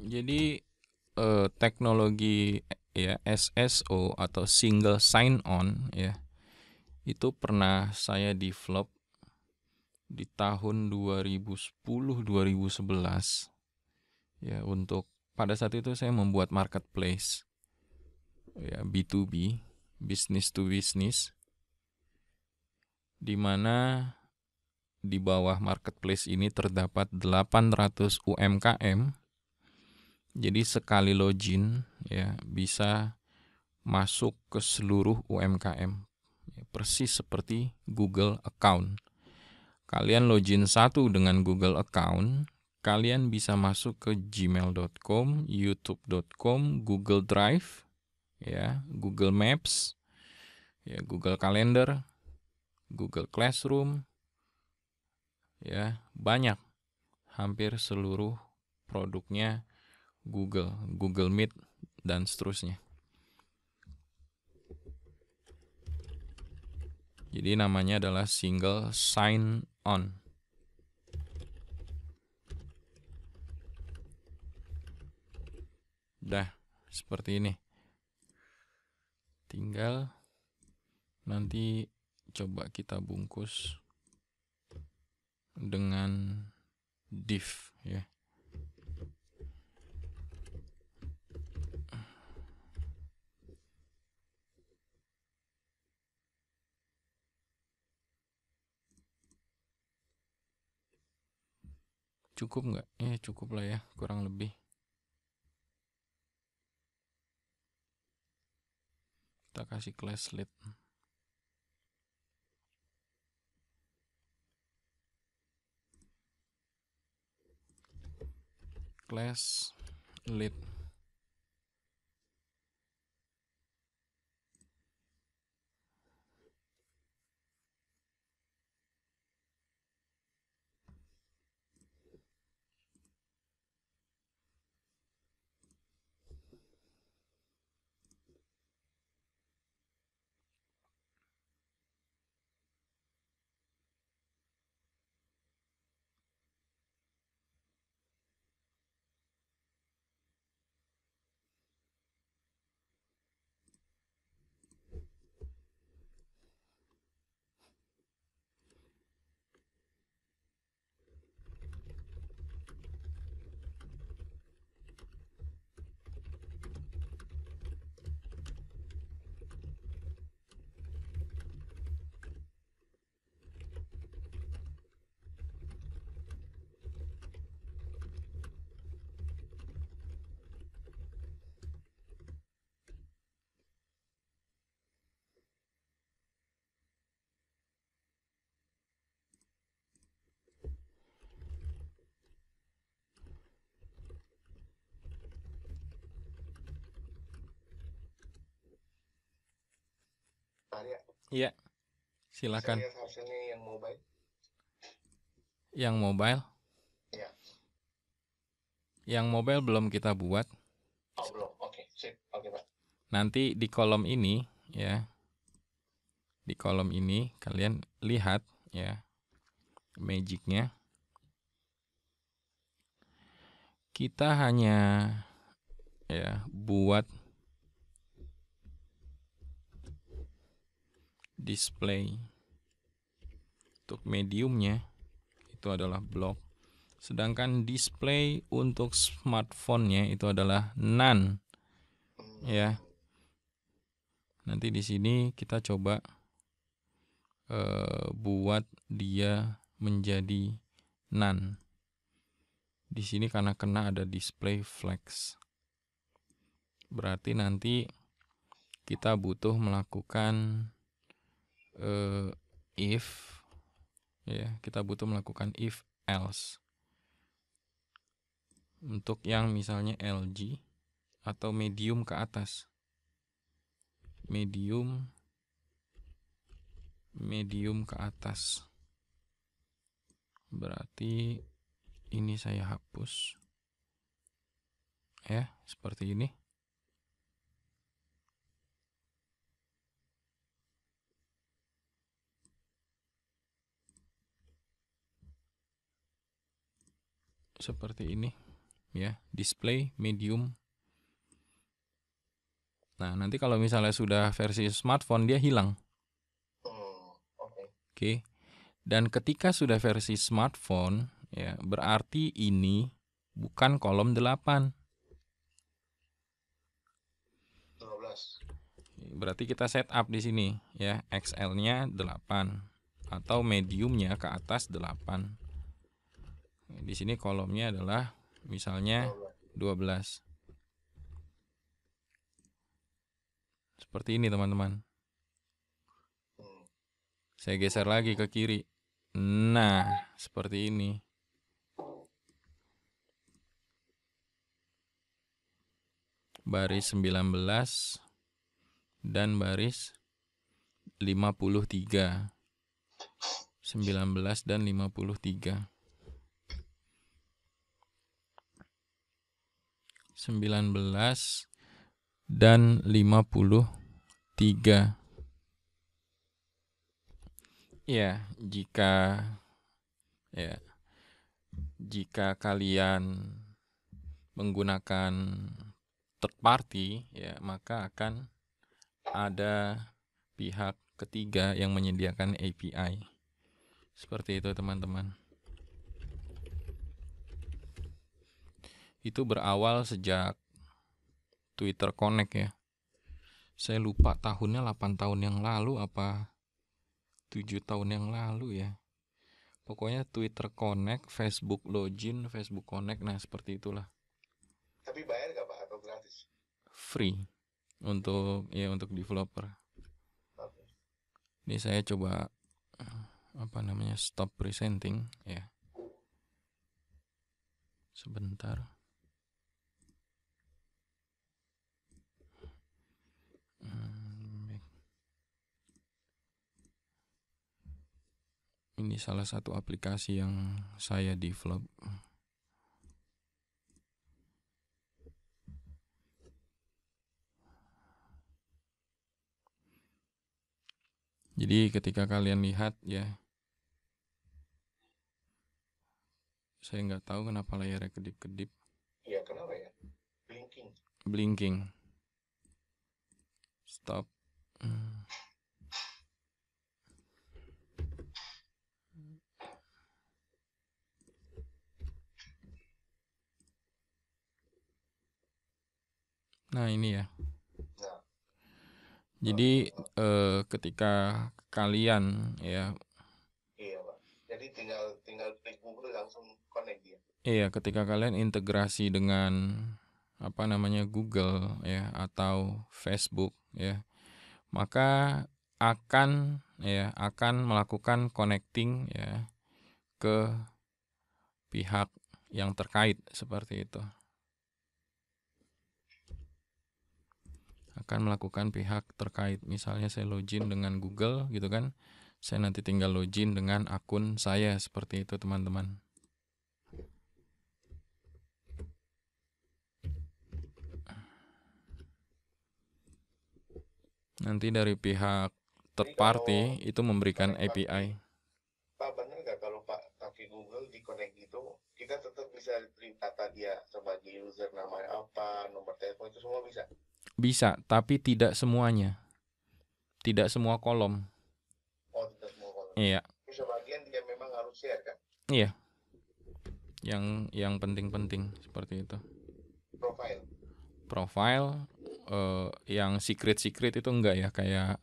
jadi eh, teknologi ya SSO atau single sign on ya itu pernah saya develop di tahun 2010 2011 ya untuk pada saat itu saya membuat marketplace ya B2B, business to business, di mana di bawah marketplace ini terdapat 800 UMKM. Jadi sekali login ya bisa masuk ke seluruh UMKM. Ya, persis seperti Google account. Kalian login satu dengan Google account, kalian bisa masuk ke gmail.com, youtube.com, Google Drive, ya Google Maps, ya Google Calendar, Google Classroom, ya banyak, hampir seluruh produknya Google, Google Meet dan seterusnya. Jadi namanya adalah single sign on. Dah, seperti ini tinggal nanti coba kita bungkus dengan div ya cukup nggak ya eh, cukup lah ya kurang lebih kita kasih class lead class lead Iya. Silakan. yang mobile. Yang mobile? Iya. Yang mobile belum kita buat. Oh, belum. Oke, okay. sip. Oke, okay, Pak. Nanti di kolom ini ya. Di kolom ini kalian lihat ya magicnya. Kita hanya ya buat display untuk mediumnya itu adalah block sedangkan display untuk smartphone-nya itu adalah none ya nanti di sini kita coba uh, buat dia menjadi none di sini karena kena ada display flex berarti nanti kita butuh melakukan uh, if ya kita butuh melakukan if else untuk yang misalnya LG atau medium ke atas medium medium ke atas berarti ini saya hapus ya seperti ini seperti ini ya, display medium. Nah, nanti kalau misalnya sudah versi smartphone dia hilang. Hmm, oke. Okay. Dan ketika sudah versi smartphone ya, berarti ini bukan kolom 8. Berarti kita setup di sini ya, XL-nya 8 atau mediumnya ke atas 8. Di sini kolomnya adalah misalnya 12. Seperti ini teman-teman. Saya geser lagi ke kiri. Nah, seperti ini. Baris 19 dan baris 53. 19 dan 53. 19 dan 53. Ya, jika ya jika kalian menggunakan third party ya maka akan ada pihak ketiga yang menyediakan API. Seperti itu teman-teman. itu berawal sejak Twitter Connect ya. Saya lupa tahunnya 8 tahun yang lalu apa 7 tahun yang lalu ya. Pokoknya Twitter Connect, Facebook Login, Facebook Connect, nah seperti itulah. Tapi bayar gak Pak atau gratis? Free untuk ya untuk developer. Ini saya coba apa namanya stop presenting ya. Sebentar. ini salah satu aplikasi yang saya develop Jadi ketika kalian lihat ya, saya nggak tahu kenapa layarnya kedip-kedip. Iya kenapa ya? Blinking. Blinking. Stop. Hmm. Nah ini ya. ya. Jadi oh. eh, ketika kalian ya. Iya pak. Jadi tinggal tinggal klik Google langsung connect ya. Iya ketika kalian integrasi dengan apa namanya Google ya atau Facebook ya maka akan ya akan melakukan connecting ya ke pihak yang terkait seperti itu. akan melakukan pihak terkait misalnya saya login dengan Google gitu kan saya nanti tinggal login dengan akun saya seperti itu teman-teman nanti dari pihak third party itu memberikan API Pak benar nggak kalau Pak pakai Google di connect itu kita tetap bisa lihat data dia sebagai user namanya apa nomor telepon itu semua bisa bisa, tapi tidak semuanya. Tidak semua kolom. Oh, tidak semua kolom. Iya. Sebagian dia memang harus share kan? Iya. Yang yang penting-penting seperti itu. Profile. Profile uh, yang secret-secret itu enggak ya kayak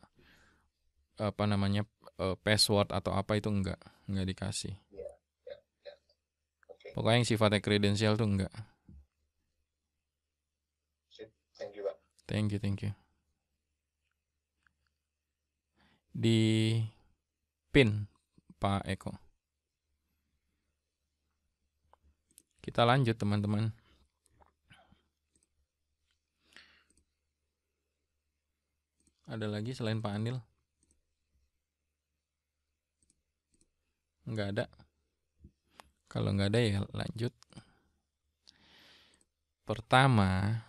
apa namanya uh, password atau apa itu enggak, enggak dikasih. Iya, iya, iya. Pokoknya yang sifatnya kredensial tuh enggak. Thank you, thank you. Di pin Pak Eko. Kita lanjut teman-teman. Ada lagi selain Pak Anil? Nggak ada. Kalau nggak ada ya lanjut. Pertama,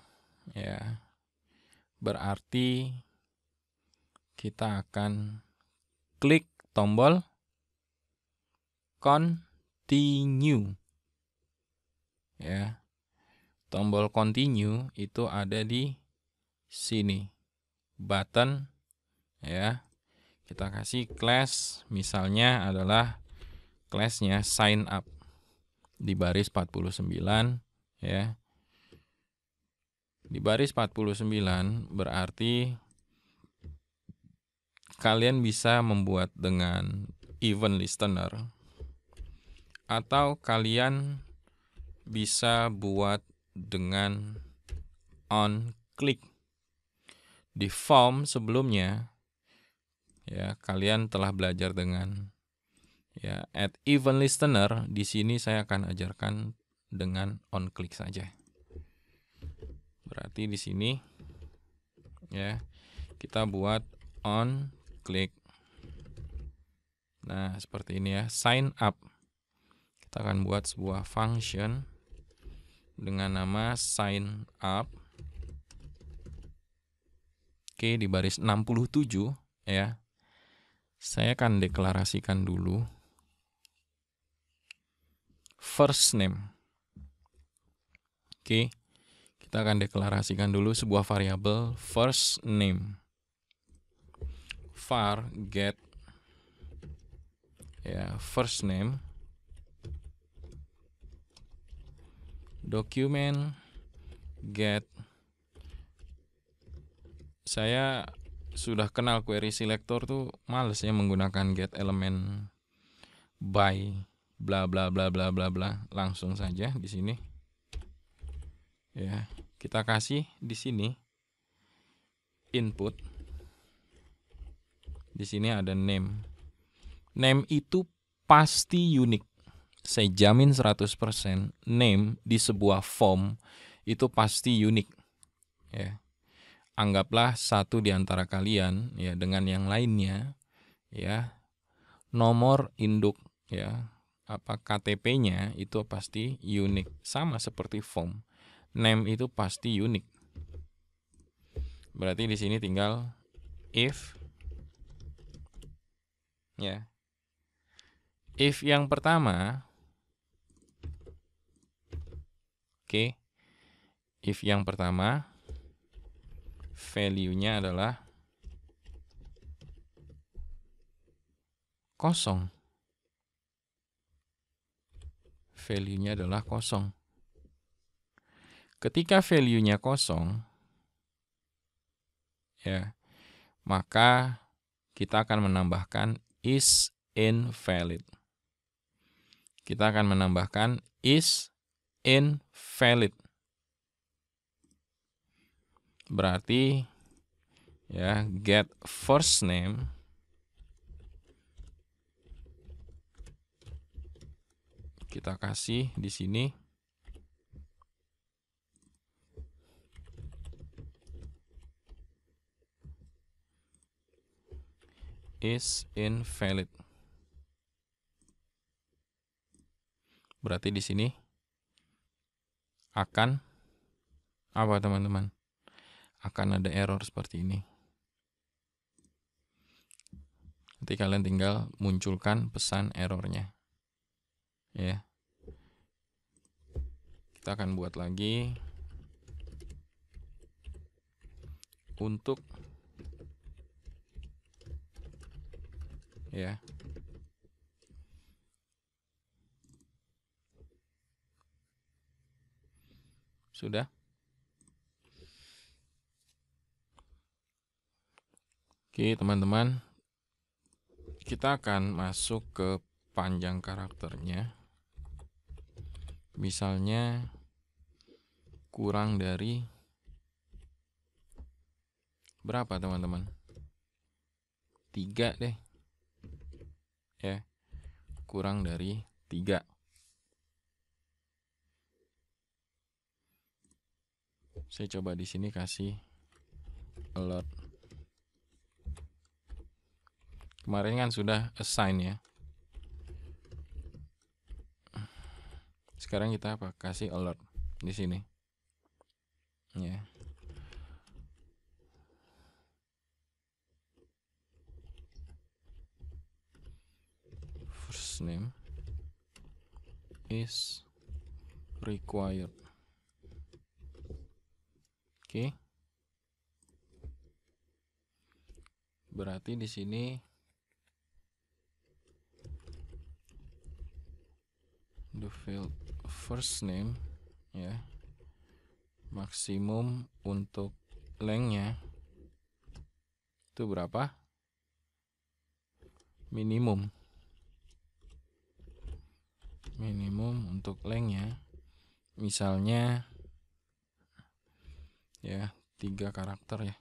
ya berarti kita akan klik tombol continue. Ya. Tombol continue itu ada di sini. Button ya. Kita kasih class misalnya adalah classnya sign up di baris 49 ya. Di baris 49 berarti kalian bisa membuat dengan event listener atau kalian bisa buat dengan on click di form sebelumnya ya kalian telah belajar dengan ya at event listener di sini saya akan ajarkan dengan on click saja Berarti di sini ya kita buat on click. Nah, seperti ini ya, sign up. Kita akan buat sebuah function dengan nama sign up. Oke, di baris 67 ya. Saya akan deklarasikan dulu first name. Oke kita akan deklarasikan dulu sebuah variabel first name var get ya first name document get saya sudah kenal query selector tuh males ya menggunakan get element by bla bla bla bla bla bla langsung saja di sini ya kita kasih di sini input. Di sini ada name. Name itu pasti unik. Saya jamin 100% name di sebuah form itu pasti unik. Ya. Anggaplah satu di antara kalian ya dengan yang lainnya ya nomor induk ya apa KTP-nya itu pasti unik sama seperti form name itu pasti unik. Berarti di sini tinggal if ya. If yang pertama Oke. Okay, if yang pertama value-nya adalah kosong. Value-nya adalah kosong. Ketika value-nya kosong, ya, maka kita akan menambahkan is invalid. Kita akan menambahkan is invalid. Berarti ya get first name kita kasih di sini is invalid. Berarti di sini akan apa teman-teman? Akan ada error seperti ini. Nanti kalian tinggal munculkan pesan errornya. Ya. Kita akan buat lagi untuk ya. Sudah? Oke, teman-teman. Kita akan masuk ke panjang karakternya. Misalnya kurang dari berapa, teman-teman? tiga deh ya kurang dari tiga saya coba di sini kasih alert kemarin kan sudah assign ya sekarang kita apa kasih alert di sini ya yeah. first name is required oke okay. berarti di sini the field first name ya maksimum untuk lengthnya itu berapa minimum minimum untuk length ya misalnya ya tiga karakter ya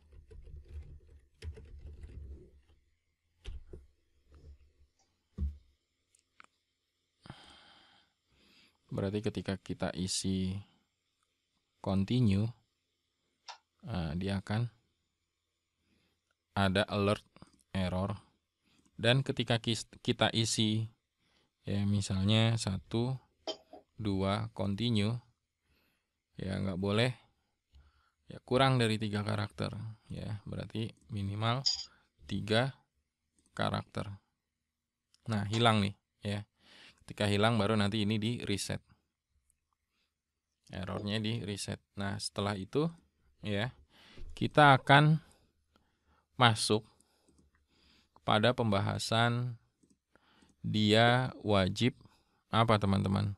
berarti ketika kita isi continue nah, dia akan ada alert error dan ketika kita isi ya misalnya satu dua continue ya nggak boleh ya kurang dari tiga karakter ya berarti minimal tiga karakter nah hilang nih ya ketika hilang baru nanti ini di reset errornya di reset nah setelah itu ya kita akan masuk pada pembahasan dia wajib apa teman-teman?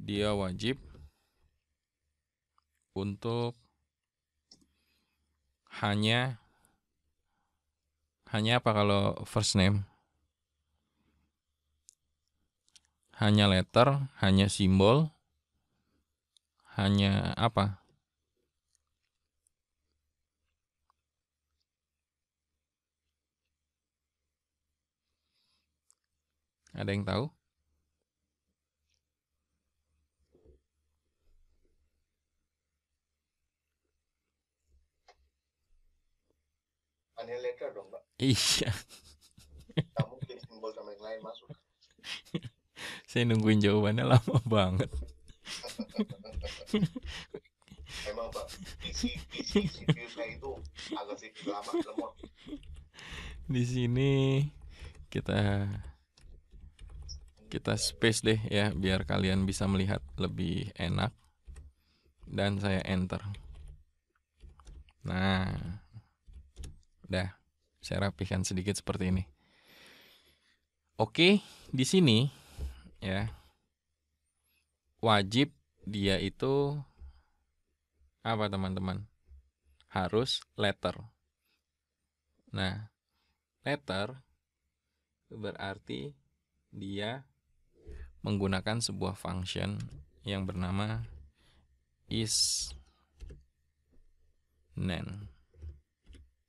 Dia wajib untuk hanya hanya apa kalau first name? Hanya letter, hanya simbol, hanya apa? Ada yang tahu? Panel letter dong, Mbak. Iya. Kamu mungkin simbol sama yang lain masuk. Saya nungguin jawabannya lama banget. Emang Pak, isi isi itu agak sedikit lama lemot. Di sini kita kita space deh ya biar kalian bisa melihat lebih enak dan saya enter nah udah saya rapikan sedikit seperti ini oke di sini ya wajib dia itu apa teman-teman harus letter nah letter berarti dia menggunakan sebuah function yang bernama is nen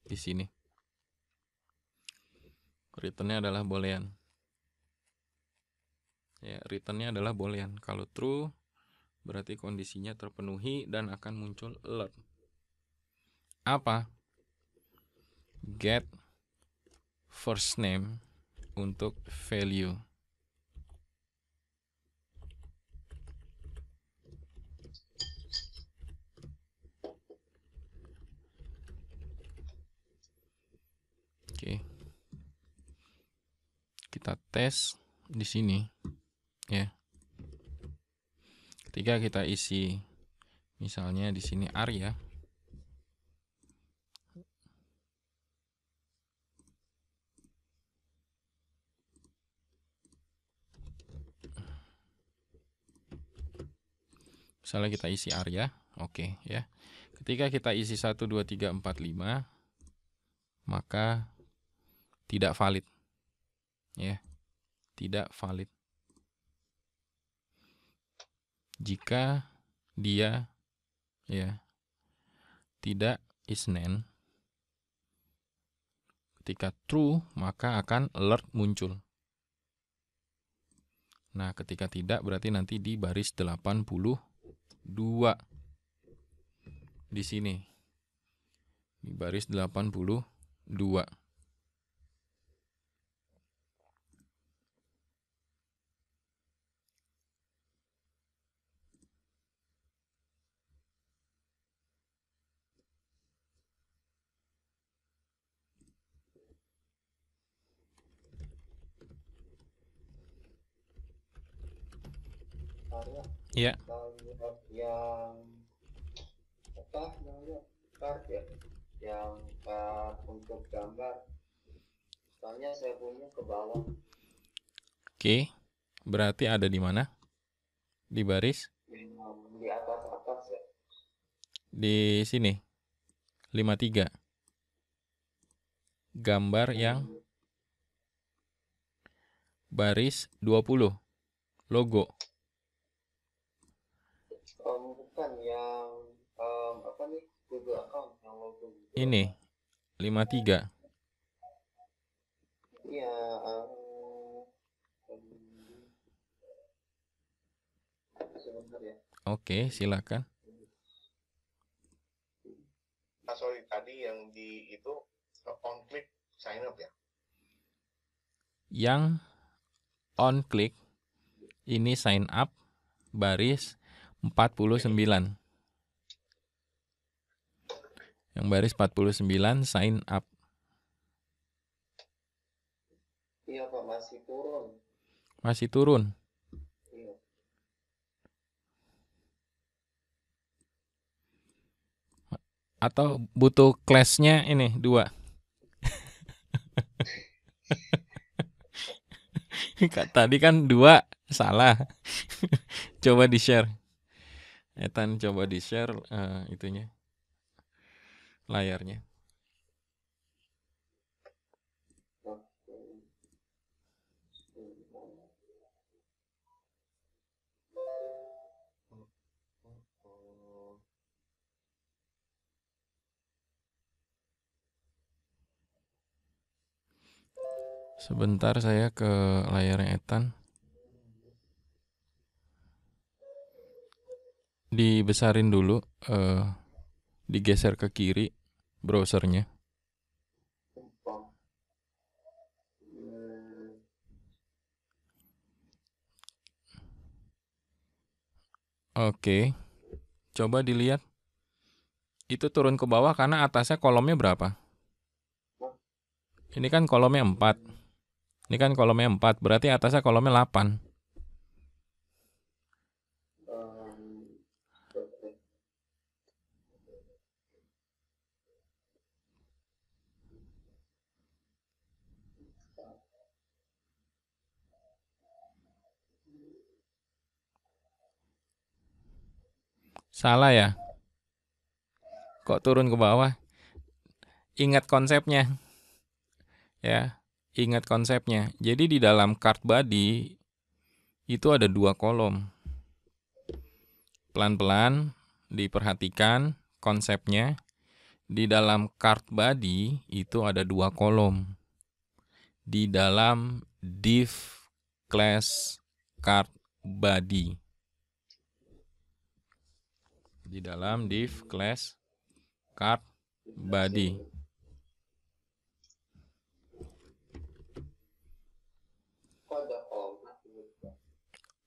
di sini. Returnnya adalah boolean. Ya, returnnya adalah boolean. Kalau true berarti kondisinya terpenuhi dan akan muncul alert. Apa? Get first name untuk value. kita tes di sini ya. Ketika kita isi misalnya di sini area ya. misalnya kita isi area ya. oke ya ketika kita isi satu dua tiga empat lima maka tidak valid ya tidak valid jika dia ya tidak isnen ketika true maka akan alert muncul nah ketika tidak berarti nanti di baris 82 di sini di baris 82 Iya. Yeah. yang apa namanya part ya, yang part untuk gambar. misalnya saya punya ke bawah. Oke, berarti ada di mana? Di baris? Di, di atas atas ya. Di sini. 53. Gambar yang baris 20. Logo. ini 53 ya eh, Oke, silakan. ah, sorry, tadi yang di itu on click sign up ya. Yang on click ini sign up baris 49 yang baris 49 sign up. Iya Pak, masih turun. Masih turun. Iya. Atau butuh kelasnya ini dua. Kak Tadi kan dua salah. coba di share. Etan coba di share uh, eh, itunya layarnya. Sebentar saya ke layarnya Ethan. Dibesarin dulu, eh, digeser ke kiri browsernya. Oke, coba dilihat. Itu turun ke bawah karena atasnya kolomnya berapa? Ini kan kolomnya 4. Ini kan kolomnya 4, berarti atasnya kolomnya 8. Salah ya? Kok turun ke bawah? Ingat konsepnya. Ya, ingat konsepnya. Jadi di dalam card body itu ada dua kolom. Pelan-pelan diperhatikan konsepnya. Di dalam card body itu ada dua kolom. Di dalam div class card body di dalam div class card body.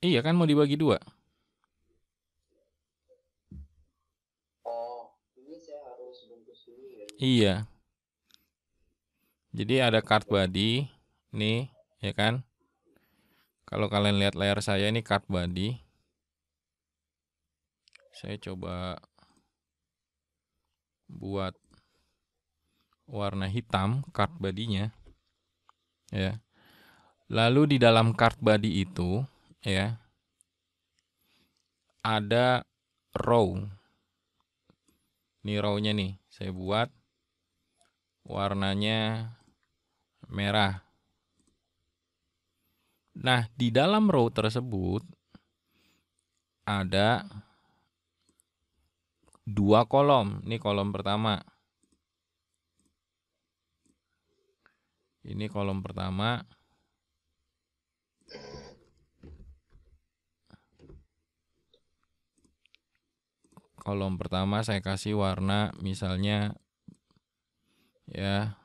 Iya kan mau dibagi dua. Iya. Jadi ada card body nih, ya kan? Kalau kalian lihat layar saya ini card body saya coba buat warna hitam card bodinya ya lalu di dalam card body itu ya ada row ini rownya nih saya buat warnanya merah nah di dalam row tersebut ada dua kolom. Ini kolom pertama. Ini kolom pertama. Kolom pertama saya kasih warna misalnya ya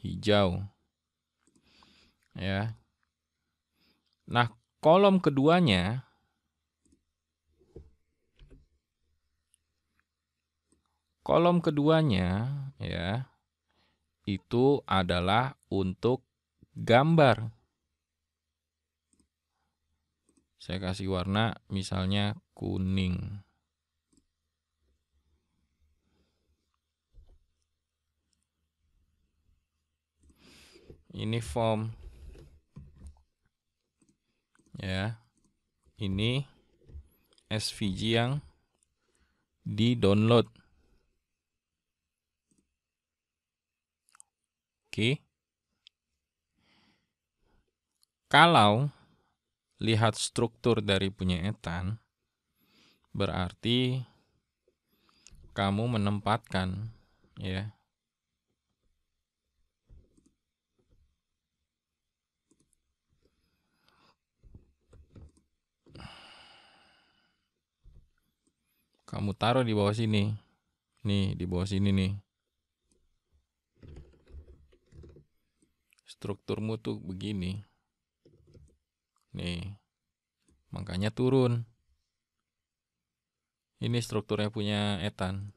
hijau. Ya. Nah, kolom keduanya Kolom keduanya ya itu adalah untuk gambar. Saya kasih warna misalnya kuning. Ini form ya. Ini SVG yang di-download. Oke. Kalau lihat struktur dari punya etan, berarti kamu menempatkan ya kamu taruh di bawah sini nih di bawah sini nih strukturmu tuh begini. Nih. Makanya turun. Ini strukturnya punya etan.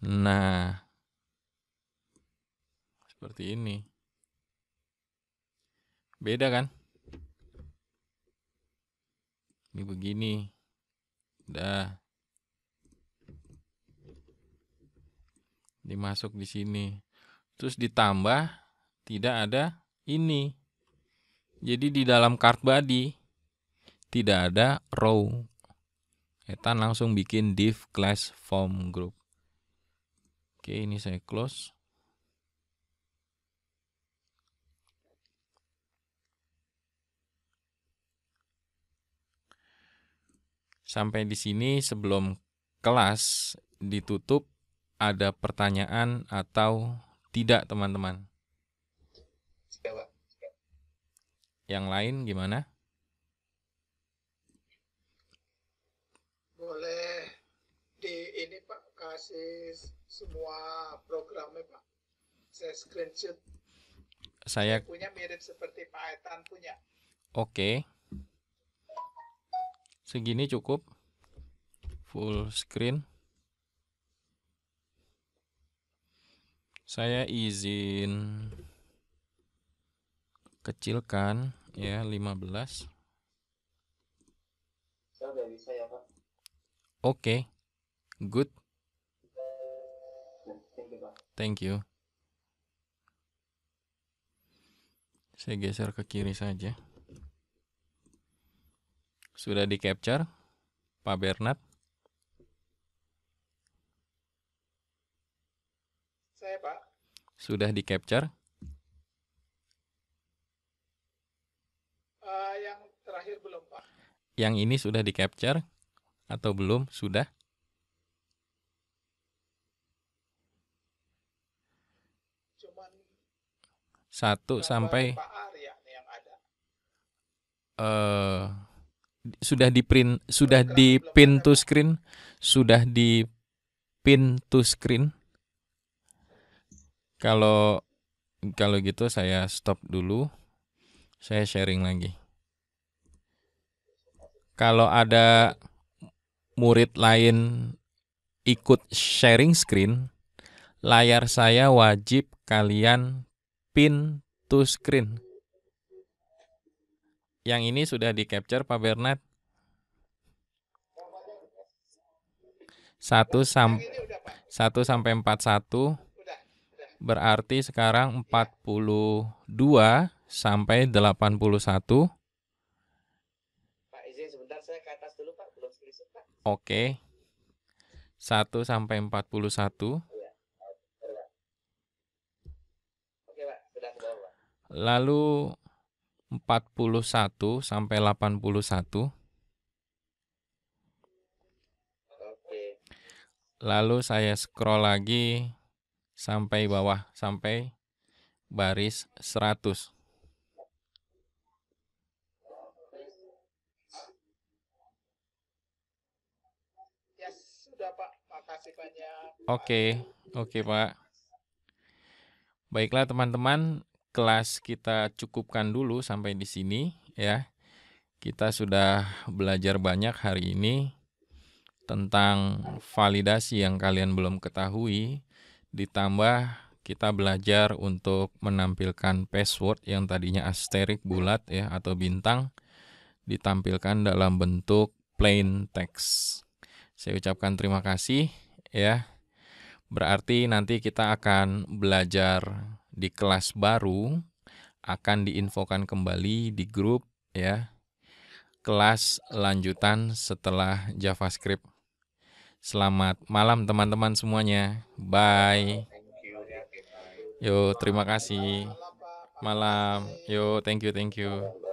Nah. Seperti ini. Beda kan? Ini begini. Dah. dimasuk di sini. Terus ditambah tidak ada ini. Jadi di dalam card body tidak ada row. Etan langsung bikin div class form group. Oke, ini saya close. Sampai di sini sebelum kelas ditutup ada pertanyaan atau tidak teman-teman? Yang lain gimana? Boleh di ini Pak kasih semua programnya Pak. Saya screenshot. Saya, punya mirip seperti Pak Etan punya. Oke. Segini cukup. Full screen. saya izin kecilkan ya 15 oke okay. good thank you saya geser ke kiri saja sudah di capture Pak Bernard saya, Pak. Sudah di capture? Uh, eh, yang terakhir belum, Pak. Yang ini sudah di capture atau belum? Sudah. Cuman satu sampai Uh, sudah di print, sudah di pin to screen, sudah di pin to screen. Kalau kalau gitu saya stop dulu. Saya sharing lagi. Kalau ada murid lain ikut sharing screen, layar saya wajib kalian pin to screen. Yang ini sudah di capture Pak Bernard. Satu sampai satu sampai empat satu berarti sekarang 42 iya. sampai 81. Pak izin sebentar saya ke atas dulu Pak, belum selesai Pak. Oke. 1 sampai 41. Iya. Lalu 41 sampai 81. Lalu saya scroll lagi sampai bawah sampai baris 100. Oke, okay, Oke, oke, Pak. Baiklah teman-teman, kelas kita cukupkan dulu sampai di sini ya. Kita sudah belajar banyak hari ini tentang validasi yang kalian belum ketahui ditambah kita belajar untuk menampilkan password yang tadinya asterik bulat ya atau bintang ditampilkan dalam bentuk plain text. Saya ucapkan terima kasih ya. Berarti nanti kita akan belajar di kelas baru akan diinfokan kembali di grup ya kelas lanjutan setelah JavaScript Selamat malam teman-teman semuanya. Bye. Yo, terima kasih. Malam. Yo, thank you, thank you.